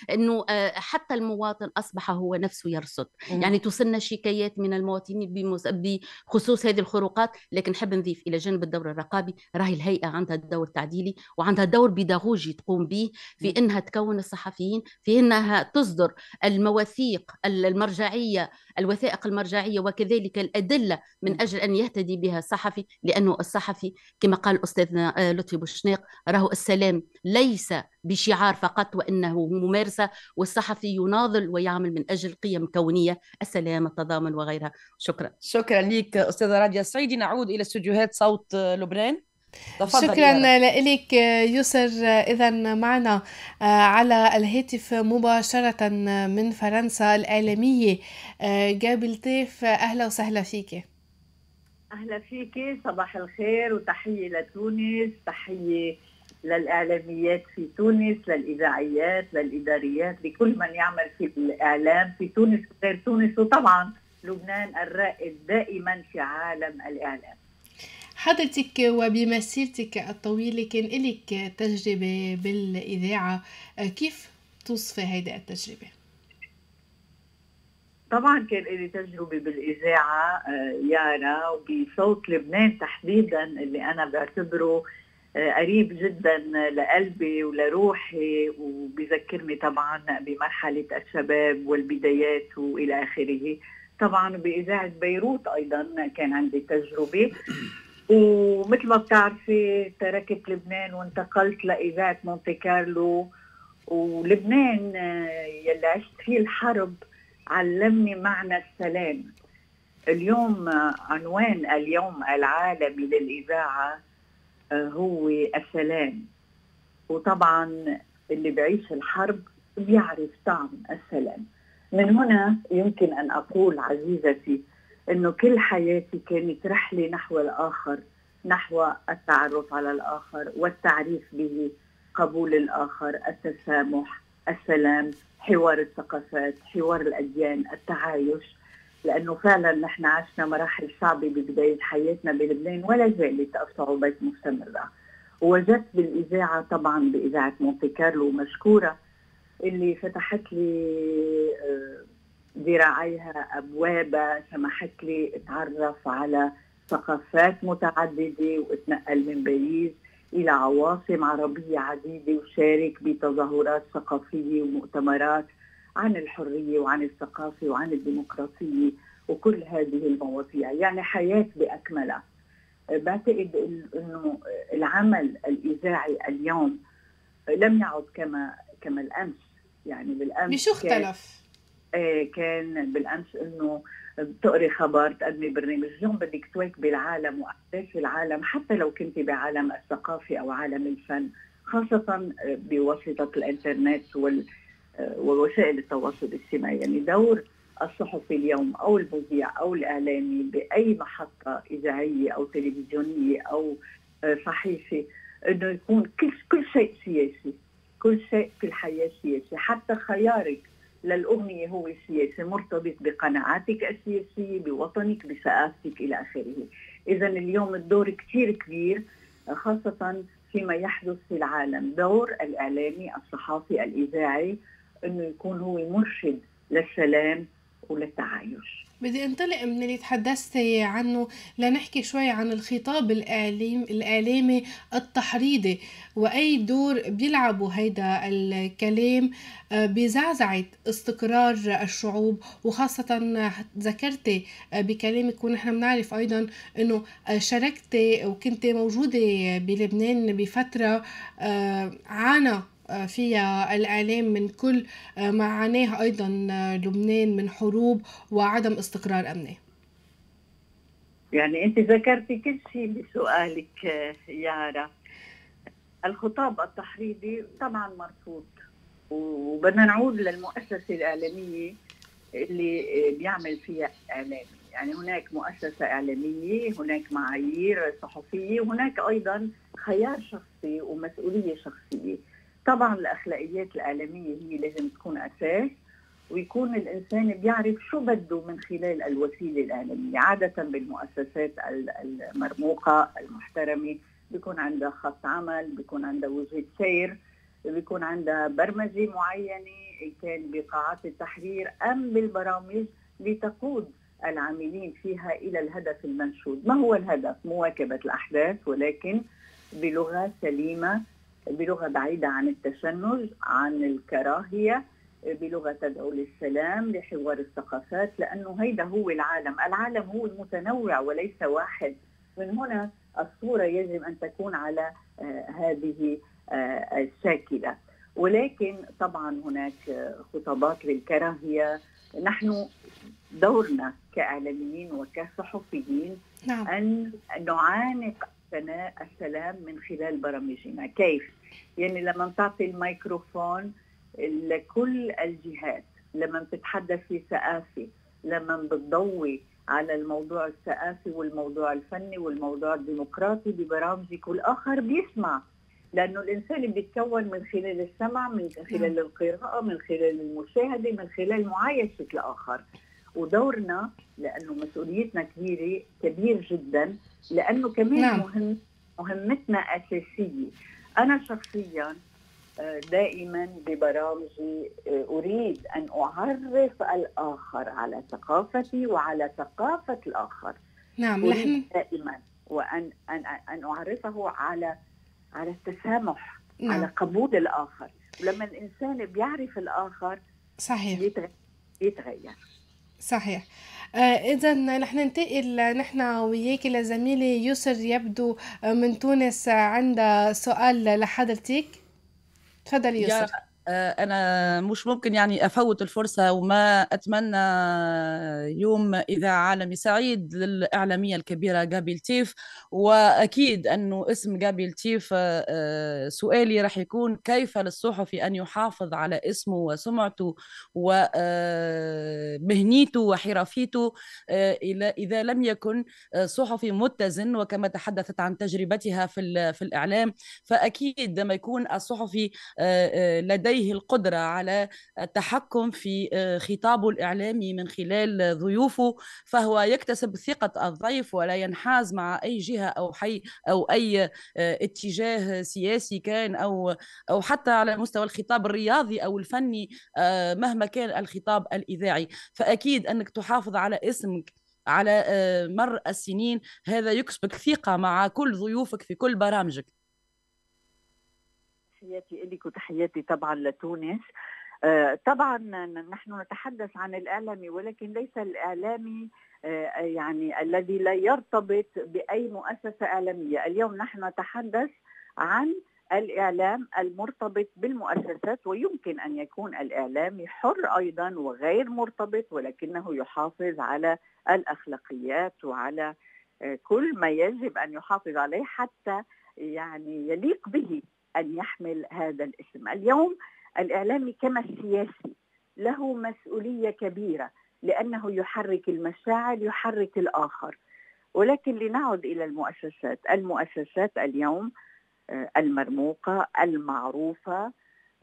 أنه حتى المواطن أصبح هو هو نفسه يرصد مم. يعني توصلنا شكايات من المواطنين بخصوص هذه الخروقات لكن نحب نضيف الى جانب الدور الرقابي راهي الهيئه عندها دور تعديلي وعندها دور بيداغوجي تقوم به في انها تكون الصحفيين في انها تصدر المواثيق المرجعيه الوثائق المرجعية وكذلك الأدلة من أجل أن يهتدي بها الصحفي لأنه الصحفي كما قال أستاذنا لطفي بوشناق راهو السلام ليس بشعار فقط وانه ممارسه والصحفي يناضل ويعمل من اجل قيم كونيه السلام التضامن وغيرها شكرا شكرا لك استاذه راديا السعيدي نعود الى استديوهات صوت لبنان شكرا لك يسر اذا معنا آه، على الهاتف مباشره من فرنسا الاعلاميه آه، جابل طيف اهلا وسهلا فيك اهلا فيك صباح الخير وتحيه لتونس تحيه للاعلاميات في تونس للاذاعيات للاداريات لكل من يعمل في الاعلام في تونس وغير تونس وطبعا لبنان الرائد دائما في عالم الاعلام حضرتك وبمسيرتك الطويلة كان لك تجربة بالإذاعة كيف توصف هيدا التجربة؟ طبعا كان لي تجربة بالإذاعة آه، يارا وبصوت لبنان تحديدا اللي أنا بعتبره آه، قريب جدا لقلبي ولروحي وبذكرني طبعا بمرحلة الشباب والبدايات وإلى آخره طبعا بإذاعة بيروت أيضا كان عندي تجربة ومثل ما بتعرفي تركت لبنان وانتقلت لإذاعة مونتي كارلو ولبنان آه، يلي عشت فيه الحرب علمني معنى السلام اليوم آه، عنوان اليوم العالمي للإذاعة آه، هو السلام وطبعا اللي بعيش الحرب بيعرف طعم السلام من هنا يمكن أن أقول عزيزتي انه كل حياتي كانت رحله نحو الاخر نحو التعرف على الاخر والتعريف به قبول الاخر التسامح السلام حوار الثقافات حوار الاديان التعايش لانه فعلا نحن عشنا مراحل صعبه ببدايه حياتنا بلبنان ولا زالت الصعوبات مستمره ووجدت بالاذاعه طبعا باذاعه مونتي كارلو مشكوره اللي فتحت لي آه، ذراعيها ابوابها سمحت لي أتعرف على ثقافات متعددة وأتنقل من باريس إلى عواصم عربية عديدة وشارك بتظاهرات ثقافية ومؤتمرات عن الحرية وعن الثقافة وعن الديمقراطية وكل هذه المواضيع يعني حياة بأكملها بعتقد أنه العمل الإذاعي اليوم لم يعد كما كما الأمس يعني بالأمس بشو اختلف؟ إيه، كان بالامس انه بتقري خبر تقدمي برنامج اليوم بدك تواكبي العالم واحداث العالم حتى لو كنت بعالم الثقافه او عالم الفن خاصه بواسطه الانترنت وال ووسائل التواصل الاجتماعي يعني دور الصحفي اليوم او المذيع او الاعلامي باي محطه اذاعيه او تلفزيونيه او آه، صحيفه انه يكون كل كل شيء سياسي كل شيء في الحياه سياسي حتى خيارك للأغنية هو سياسي مرتبط بقناعاتك السياسية بوطنك بثقافتك إلى آخره إذا اليوم الدور كثير كبير خاصة فيما يحدث في العالم دور الإعلامي الصحافي الإذاعي أنه يكون هو مرشد للسلام وللتعايش بدي انطلق من اللي تحدثت عنه لنحكي شوي عن الخطاب الإعلام الإعلامي التحريضي وأي دور بيلعبوا هيدا الكلام آه، بزعزعة استقرار الشعوب وخاصة ذكرتي آه، بكلامك ونحن بنعرف أيضا أنه آه، شاركتي وكنت موجودة بلبنان بفترة عانى آه، فيها الإعلام من كل آه، ما عاناه أيضا آه، لبنان من حروب وعدم استقرار أمني يعني أنت ذكرتي كل شيء بسؤالك يارا الخطاب التحريضي طبعا مرفوض وبدنا نعود للمؤسسة الإعلامية اللي بيعمل فيها إعلام يعني هناك مؤسسة إعلامية هناك معايير صحفية وهناك أيضا خيار شخصي ومسؤولية شخصية طبعا الاخلاقيات الاعلاميه هي لازم تكون اساس ويكون الانسان بيعرف شو بده من خلال الوسيله الاعلاميه، عاده بالمؤسسات المرموقه المحترمه بيكون عندها خط عمل، بيكون عندها وجهه سير، بيكون عندها برمجه معينه ان كان بقاعات التحرير ام بالبرامج لتقود العاملين فيها الى الهدف المنشود، ما هو الهدف؟ مواكبه الاحداث ولكن بلغه سليمه بلغه بعيده عن التشنج عن الكراهيه بلغه تدعو للسلام لحوار الثقافات لانه هيدا هو العالم، العالم هو المتنوع وليس واحد من هنا الصوره يجب ان تكون على آه، هذه آه، الشاكله ولكن طبعا هناك خطابات للكراهيه نحن دورنا كاعلاميين وكصحفيين نعم. ان نعانق ثناء السلام من خلال برامجنا كيف؟ يعني لما تعطي الميكروفون لكل الجهات لما بتتحدث في ثقافة لما بتضوي على الموضوع الثقافي والموضوع الفني والموضوع الديمقراطي ببرامجك والآخر بيسمع لأنه الإنسان بيتكون من خلال السمع من خلال نعم. القراءة من خلال المشاهدة من خلال معايشة الآخر ودورنا لانه مسؤوليتنا كبيره كبير جدا لانه كمان نعم. مهم مهمتنا اساسيه انا شخصيا آه، دائما ببرامجي آه، اريد ان اعرف الاخر على ثقافتي وعلى ثقافه الاخر نعم نحن دائما وان ان ان اعرفه على على التسامح نعم. على قبول الاخر ولما الانسان بيعرف الاخر صحيح يتغير صحيح آه اذا نحن ننتقل نحن وياك لزميلي يسر يبدو آه، من تونس آه، عندها سؤال لحضرتك تفضل يسر آه، انا مش ممكن يعني افوت الفرصه وما اتمنى يوم اذاعه عالمي سعيد للاعلاميه الكبيره جابي تيف واكيد انه اسم جابي تيف آه، آه، سؤالي راح يكون كيف للصحفي ان يحافظ على اسمه وسمعته ومهنيته وحرفيته اذا لم يكن صحفي متزن وكما تحدثت عن تجربتها في في الاعلام فاكيد لما يكون الصحفي لديه لديه القدرة على التحكم في آه، خطابه الإعلامي من خلال ضيوفه فهو يكتسب ثقة الضيف ولا ينحاز مع أي جهة أو حي أو أي آه، اتجاه سياسي كان أو أو حتى على مستوى الخطاب الرياضي أو الفني آه، مهما كان الخطاب الإذاعي فأكيد أنك تحافظ على اسمك على مر السنين هذا يكسبك ثقة مع كل ضيوفك في كل برامجك تحياتي لك وتحياتي طبعا لتونس آه، طبعا نحن نتحدث عن الاعلامي ولكن ليس الاعلامي آه، يعني الذي لا يرتبط باي مؤسسه اعلاميه، اليوم نحن نتحدث عن الاعلام المرتبط بالمؤسسات ويمكن ان يكون الاعلام حر ايضا وغير مرتبط ولكنه يحافظ على الاخلاقيات وعلى آه، كل ما يجب ان يحافظ عليه حتى يعني يليق به أن يحمل هذا الاسم اليوم الإعلامي كما السياسي له مسؤولية كبيرة لأنه يحرك المشاعر يحرك الآخر ولكن لنعد إلى المؤسسات المؤسسات اليوم آه، المرموقة المعروفة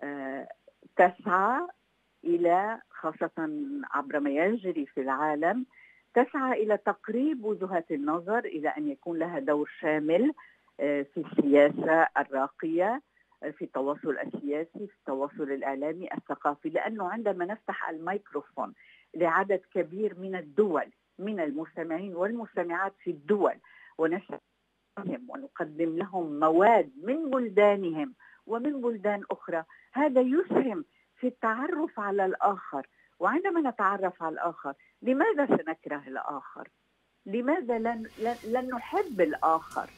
آه، تسعى إلى خاصة عبر ما يجري في العالم تسعى إلى تقريب وجهات النظر إلى أن يكون لها دور شامل آه، في السياسه الراقيه آه، في التواصل السياسي في التواصل الإعلامي الثقافي لأنه عندما نفتح الميكروفون لعدد كبير من الدول من المستمعين والمستمعات في الدول ونشرهم ونقدم لهم مواد من بلدانهم ومن بلدان أخرى هذا يسهم في التعرف على الآخر وعندما نتعرف على الآخر لماذا سنكره الآخر لماذا لن, لن نحب الآخر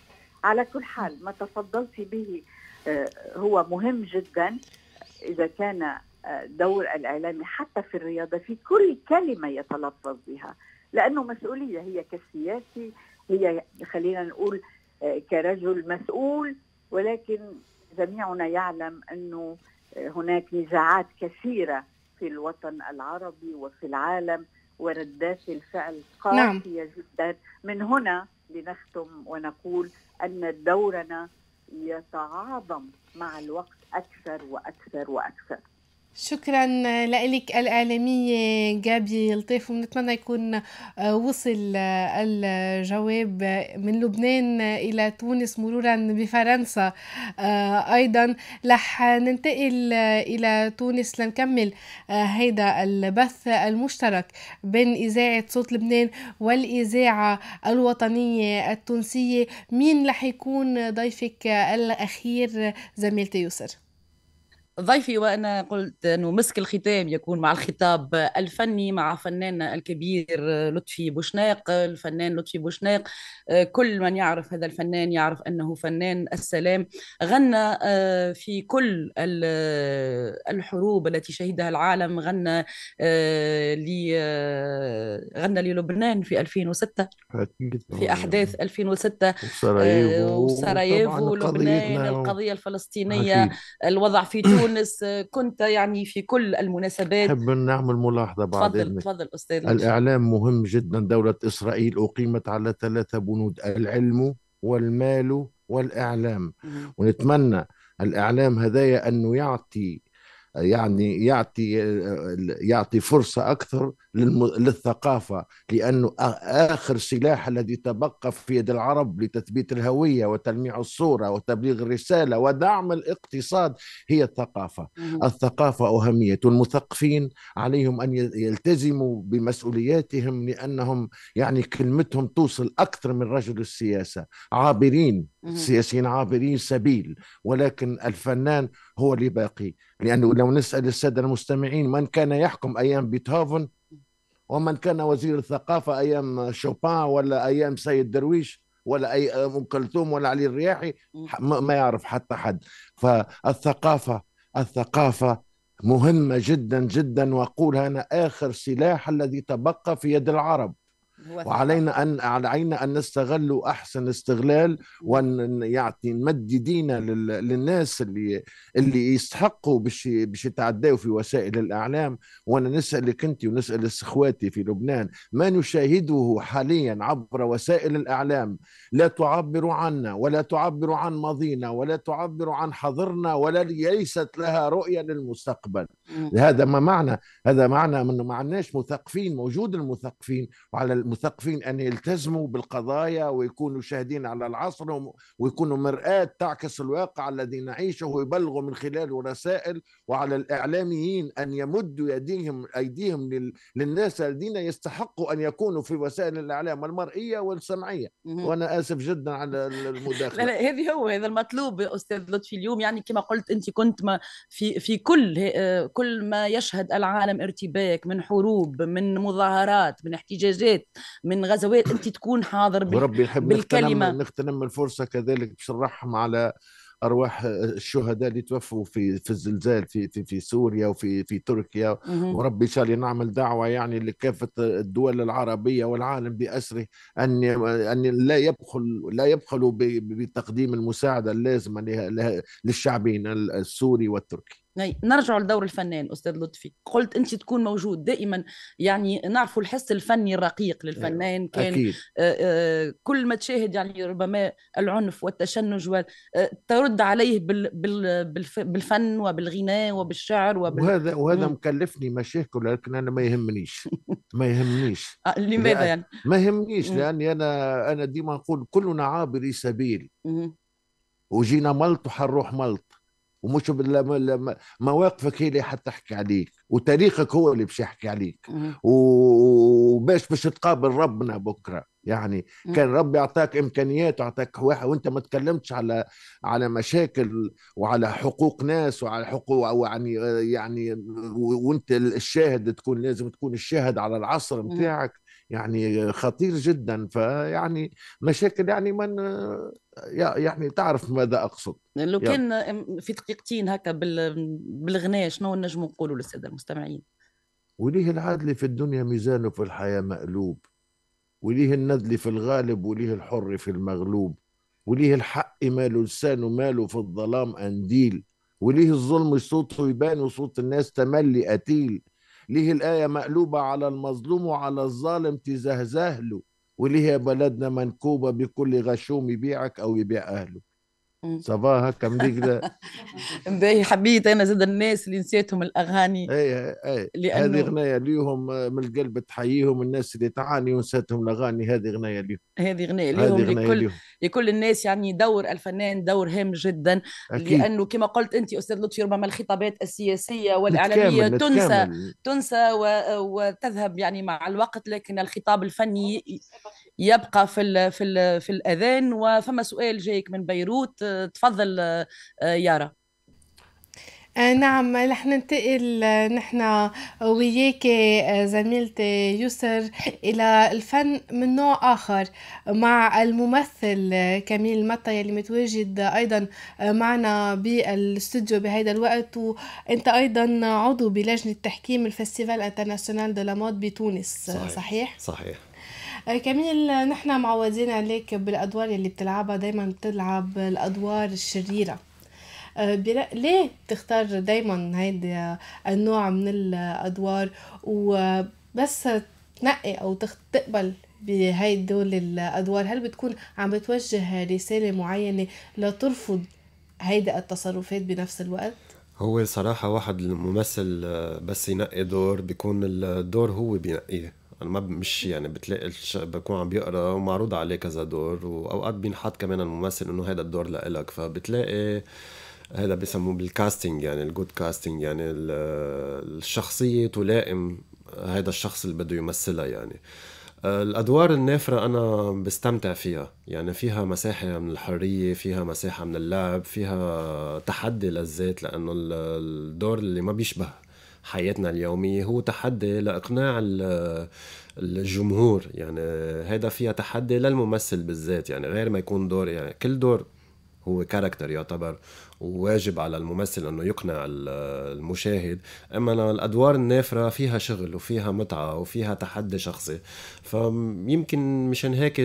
على كل حال ما تفضلت به آه، هو مهم جدا إذا كان آه، دور الإعلامي حتى في الرياضة في كل كلمة يتلفظ بها لأنه مسؤولية هي كسياسي هي خلينا نقول آه، كرجل مسؤول ولكن جميعنا يعلم أنه هناك نزاعات كثيرة في الوطن العربي وفي العالم وردات الفعل نعم. قاسية نعم. جدا من هنا لنختم ونقول ان دورنا يتعاظم مع الوقت اكثر واكثر واكثر شكرا لك الإعلامية جابي لطيف ونتمنى يكون آه، وصل آه، الجواب من لبنان إلى تونس مرورا بفرنسا آه، أيضا رح ننتقل إلى تونس لنكمل هيدا البث المشترك بين إذاعة صوت لبنان والإذاعة الوطنية التونسية مين رح يكون ضيفك الأخير زميلتي يسر ضيفي وانا قلت انه مسك الختام يكون مع الخطاب الفني مع فناننا الكبير لطفي بوشناق الفنان لطفي بوشناق آه، كل من يعرف هذا الفنان يعرف انه فنان السلام غنى آه، في كل آه، الحروب التي شهدها العالم غنى لي غنى للبنان في 2006 في احداث 2006 سراييفو ولبنان لبنان القضيه الفلسطينيه الوضع في تونس تونس كنت يعني في كل المناسبات نحب نعمل ملاحظة بعد تفضل تفضل أستاذ الإعلام مهم جدا دولة إسرائيل أقيمت على ثلاثة بنود العلم والمال والإعلام ونتمنى الإعلام هذايا أنه يعطي يعني يعطي يعطي فرصة أكثر للثقافة لأنه آخر سلاح الذي تبقى في يد العرب لتثبيت الهوية وتلميع الصورة وتبليغ الرسالة ودعم الاقتصاد هي الثقافة مم. الثقافة أهمية المثقفين عليهم أن يلتزموا بمسؤولياتهم لأنهم يعني كلمتهم توصل أكثر من رجل السياسة عابرين مم. سياسيين عابرين سبيل ولكن الفنان هو اللي باقي لأنه لو نسأل السادة المستمعين من كان يحكم أيام بيتهوفن ومن كان وزير الثقافة أيام شوبان ولا أيام سيد درويش ولا أي أم كلثوم ولا علي الرياحي ما يعرف حتى حد فالثقافة الثقافة مهمة جدا جدا وأقول أنا آخر سلاح الذي تبقى في يد العرب وعلينا ان علينا ان نستغل احسن استغلال وان يعني نمد ايدينا للناس اللي اللي يستحقوا باش باش يتعداوا في وسائل الاعلام وانا نسالك انت ونسال اخواتي في لبنان ما نشاهده حاليا عبر وسائل الاعلام لا تعبر عنا ولا تعبر عن ماضينا ولا تعبر عن حاضرنا ولا ليست لها رؤيه للمستقبل هذا ما معنى هذا معنى انه ما عندناش مثقفين موجود المثقفين وعلى المثقفين ان يلتزموا بالقضايا ويكونوا شاهدين على العصر ويكونوا مراه تعكس الواقع الذي نعيشه ويبلغوا من خلاله رسائل وعلى الاعلاميين ان يمدوا يديهم ايديهم للناس الذين يستحقوا ان يكونوا في وسائل الاعلام المرئيه والسمعيه وانا اسف جدا على المداخله لا هذه هو هذا المطلوب استاذ لطفي اليوم يعني كما قلت انت كنت ما في في كل كل ما يشهد العالم ارتباك من حروب من مظاهرات من احتجاجات من غزوات انت تكون حاضر بال... وربي يحب بالكلمه نغتنم, نغتنم الفرصه كذلك باش نرحم على ارواح الشهداء اللي توفوا في في الزلزال في في, في سوريا وفي في تركيا وربي ان شاء الله نعمل دعوه يعني لكافه الدول العربيه والعالم باسره ان ان لا يبخل لا يبخلوا بتقديم المساعده اللازمه للشعبين السوري والتركي نرجع لدور الفنان استاذ لطفي قلت انت تكون موجود دائما يعني نعرفوا الحس الفني الرقيق للفنان أيوة، كان أكيد. آه، آه، كل ما تشاهد يعني ربما العنف والتشنج آه، ترد عليه بالفن وبالغناء وبالشعر وبال... وهذا وهذا مكلفني مشاكل لكن انا ما يهمنيش (laughs) ما يهمنيش لماذا يعني ما يهمنيش لاني انا انا ديما نقول كلنا عابري سبيل وجينا ملط وحنروح ملط ومش مواقفك هي اللي حتحكي عليك وتاريخك هو اللي باش يحكي عليك وباش باش تقابل ربنا بكره يعني كان ربي اعطاك امكانيات واعطاك واحد وانت ما تكلمتش على على مشاكل وعلى حقوق ناس وعلى حقوق يعني يعني وانت الشاهد تكون لازم تكون الشاهد على العصر نتاعك يعني خطير جدا فيعني مشاكل يعني من يعني تعرف ماذا اقصد لو كان في دقيقتين هكا بالغناء شنو نجم نقولوا للساده المستمعين وليه العدل في الدنيا ميزان وفي الحياه مقلوب وليه النذل في الغالب وليه الحر في المغلوب وليه الحق ماله لسان وماله في الظلام انديل وليه الظلم صوته يبان وصوت الناس تملي قتيل ليه الآية مقلوبة على المظلوم وعلى الظالم تزهزهله واللي هي بلدنا منكوبة بكل غشوم يبيعك أو يبيع أهله صباها كم دقيقة باهي حبيت أنا زاد الناس اللي نسيتهم الأغاني أي أي إيه. لأنه... هذه غناية ليهم آه، من القلب تحييهم الناس اللي تعاني ونسيتهم الأغاني هذه غناية ليهم هذه غناية ليهم هذه لكل ليهم. لكل الناس يعني دور الفنان دور هام جدا أكيد. لأنه كما قلت أنت أستاذ لطفي ربما الخطابات السياسية والإعلامية نتكامل. تنسى نتكامل. تنسى و... وتذهب يعني مع الوقت لكن الخطاب الفني يبقى في الـ في الـ في الاذان وفما سؤال جايك من بيروت تفضل يارا آه، نعم رح ننتقل نحن وياك آه، زميلتي يسر إلى الفن من نوع آخر مع الممثل كميل مطا يلي متواجد أيضا آه، معنا بالاستوديو بهذا الوقت وأنت أيضا عضو بلجنة تحكيم الفستيفال انترناسيونال دو لامود بتونس صحيح؟ صحيح آه، كميل نحن معودين عليك بالادوار اللي بتلعبها دايما بتلعب الادوار الشريره آه، ليه بتختار دايما هيدا آه، النوع من الادوار وبس تنقي او تقبل بهاي دول الادوار هل بتكون عم بتوجه رساله معينه لترفض هيدا التصرفات بنفس الوقت هو صراحة واحد الممثل بس ينقي دور بيكون الدور هو بينقيه انا ما مش يعني بتلاقي الش... بكون عم بيقرا ومعروض عليه كذا دور واوقات بينحط كمان الممثل انه هذا الدور لإلك فبتلاقي هذا بسموه بالكاستنج يعني الجود كاستنج يعني الشخصيه تلائم هذا الشخص اللي بده يمثلها يعني آه، الادوار النافره انا بستمتع فيها يعني فيها مساحه من الحريه فيها مساحه من اللعب فيها تحدي للذات لانه الدور اللي ما بيشبه حياتنا اليومية هو تحدي لإقناع الجمهور يعني هذا فيها تحدي للممثل بالذات يعني غير ما يكون دور يعني كل دور هو كاركتر يعتبر وواجب على الممثل انه يقنع المشاهد اما الادوار النافره فيها شغل وفيها متعه وفيها تحدي شخصي فيمكن مشان هيك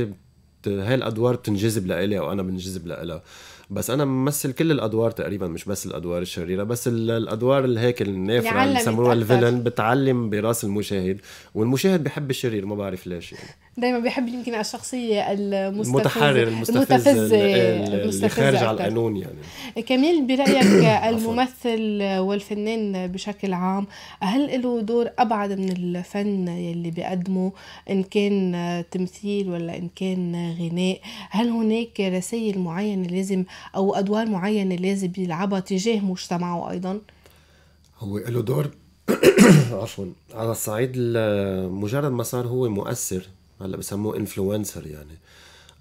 هاي الادوار بتنجذب لإلي او انا بنجذب لإلها بس انا ممثل كل الادوار تقريبا مش بس الادوار الشريره بس الادوار اللي هيك النافره اللي يسموها الفيلن بتعلم براس المشاهد والمشاهد بحب الشرير ما بعرف ليش يعني دائما بيحب يمكن على الشخصيه المستفزه المتحرر المستفزه المتفزه اللي خارج على القانون يعني كميل برايك (coughs) الممثل والفنان بشكل عام هل له دور ابعد من الفن يلي بيقدمه ان كان تمثيل ولا ان كان غناء هل هناك رسائل معينه لازم او ادوار معينه لازم يلعبها تجاه مجتمعه ايضا هو له دور (coughs) عفوا على الصعيد مجرد ما صار هو مؤثر هلا بسموه انفلونسر يعني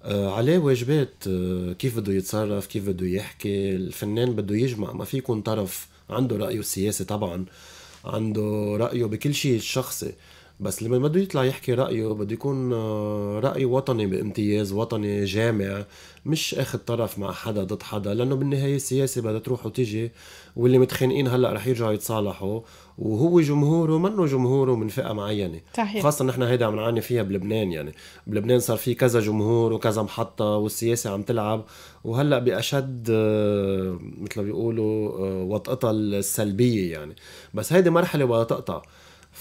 آه، عليه واجبات آه، كيف بده يتصرف كيف بده يحكي الفنان بده يجمع ما في يكون طرف عنده رأيه السياسي طبعا عنده رأيه بكل شيء الشخصي بس لما بده يطلع يحكي رايه بده يكون آه، راي وطني بامتياز وطني جامع مش اخذ طرف مع حدا ضد حدا لانه بالنهايه السياسه بدها تروح وتيجي واللي متخانقين هلا رح يرجعوا يتصالحوا وهو جمهوره منه جمهوره من فئه معينه صحيح. خاصه نحن هيدا عم نعاني فيها بلبنان يعني بلبنان صار في كذا جمهور وكذا محطه والسياسه عم تلعب وهلا باشد آه، مثل ما بيقولوا آه، وطئتها السلبيه يعني بس هيدي مرحله بدها تقطع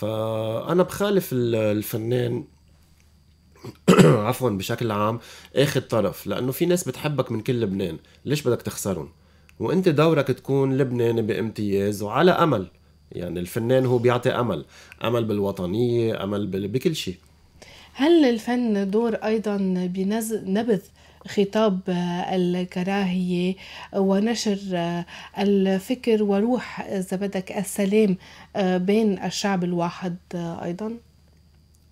فانا بخالف الفنان (clears throat) عفوا بشكل عام اخذ طرف لانه في ناس بتحبك من كل لبنان ليش بدك تخسرهم وانت دورك تكون لبناني بامتياز وعلى امل يعني الفنان هو بيعطي امل امل بالوطنيه امل بكل شيء هل الفن دور ايضا بنبذ خطاب آه، الكراهية ونشر آه، الفكر وروح إذا بدك السلام آه، بين الشعب الواحد أيضا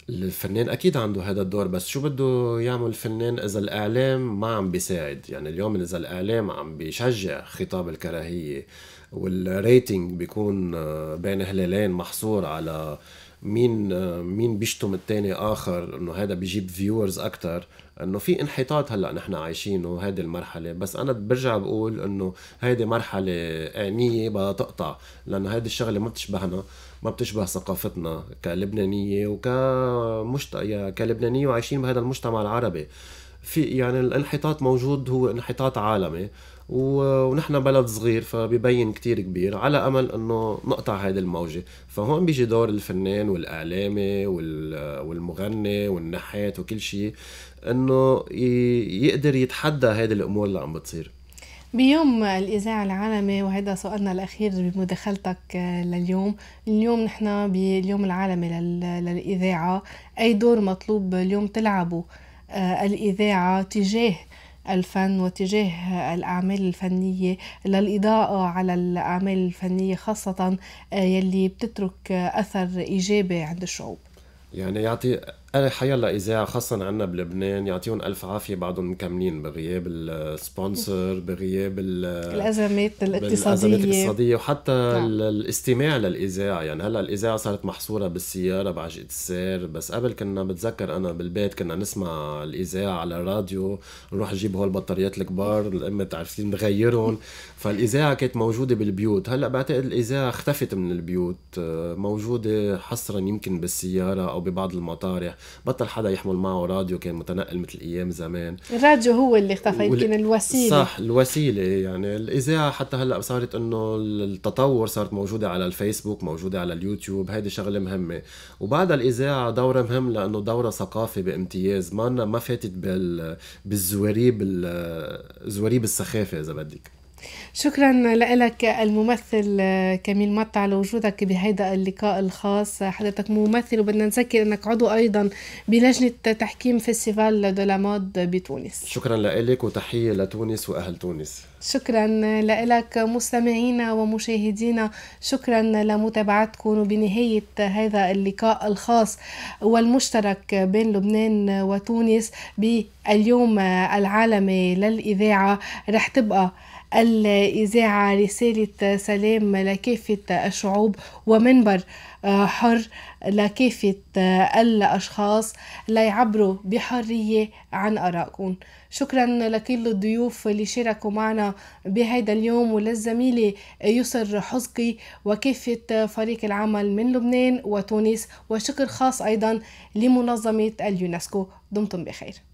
الفنان اكيد عنده هذا الدور بس شو بده يعمل الفنان اذا الاعلام ما عم بيساعد يعني اليوم اذا الاعلام عم بيشجع خطاب الكراهيه والريتنج بيكون بين هلالين محصور على مين مين بيشتم التاني اخر انه هذا بيجيب فيورز اكثر انه في انحطاط هلا نحن عايشينه هذه المرحله بس انا برجع بقول انه هذه مرحله انيه بدها تقطع لانه هذه الشغله ما بتشبهنا ما بتشبه ثقافتنا كلبنانيه وكمشت كلبنانيه وعايشين بهذا المجتمع العربي في يعني الانحطاط موجود هو انحطاط عالمي ونحن بلد صغير فبيبين كتير كبير على امل انه نقطع هيدي الموجه فهون بيجي دور الفنان والاعلامي والمغني والنحات وكل شيء انه يقدر يتحدى هيدي الامور اللي عم بتصير بيوم الإذاعة العالمي وهذا سؤالنا الأخير بمداخلتك آه، لليوم اليوم نحن باليوم العالمي للإذاعة أي دور مطلوب اليوم تلعبه آه، الإذاعة تجاه الفن واتجاه الأعمال الفنية للإضاءة على الأعمال الفنية خاصة آه، يلي بتترك أثر إيجابي عند الشعوب يعني يعطي أنا حيلا اذاعه خاصه عندنا بلبنان يعطيهم الف عافيه بعدهم مكملين بغياب السبونسر بغياب الازمات الاقتصاديه الازمات الاقتصاديه وحتى نعم. الاستماع للاذاعه يعني هلا الاذاعه صارت محصوره بالسياره بعجقه السير بس قبل كنا بتذكر انا بالبيت كنا نسمع الاذاعه على الراديو نروح نجيب هول البطاريات الكبار الام تعرفين نغيرهم فالاذاعه كانت موجوده بالبيوت هلا بعتقد الاذاعه اختفت من البيوت آه، موجوده حصرا يمكن بالسياره او ببعض المطارح بطل حدا يحمل معه راديو كان متنقل مثل ايام زمان الراديو هو اللي اختفى وال... يمكن الوسيله صح الوسيله يعني الاذاعه حتى هلا صارت انه التطور صارت موجوده على الفيسبوك موجوده على اليوتيوب هيدي شغله مهمه وبعد الاذاعه دوره مهم لانه دوره ثقافي بامتياز ما ما فاتت بال... بالزواريب ال... زواريب السخافه اذا بدك شكرا لك الممثل آه، كميل مطع لوجودك بهذا اللقاء الخاص حضرتك ممثل وبدنا نذكر انك عضو ايضا بلجنه تحكيم فيستيفال دولا مود بتونس شكرا لك وتحيه لتونس واهل تونس شكرا لك مستمعينا ومشاهدينا شكرا لمتابعتكم وبنهاية هذا اللقاء الخاص والمشترك بين لبنان وتونس باليوم العالمي للإذاعة رح تبقى الإذاعة رسالة سلام لكافة الشعوب ومنبر آه، حر لكافة آه، الأشخاص ليعبروا بحرية عن آرائكم شكرا لكل الضيوف اللي شاركوا معنا بهذا اليوم وللزميلة يسر حزقي وكافة فريق العمل من لبنان وتونس وشكر خاص أيضا لمنظمة اليونسكو دمتم بخير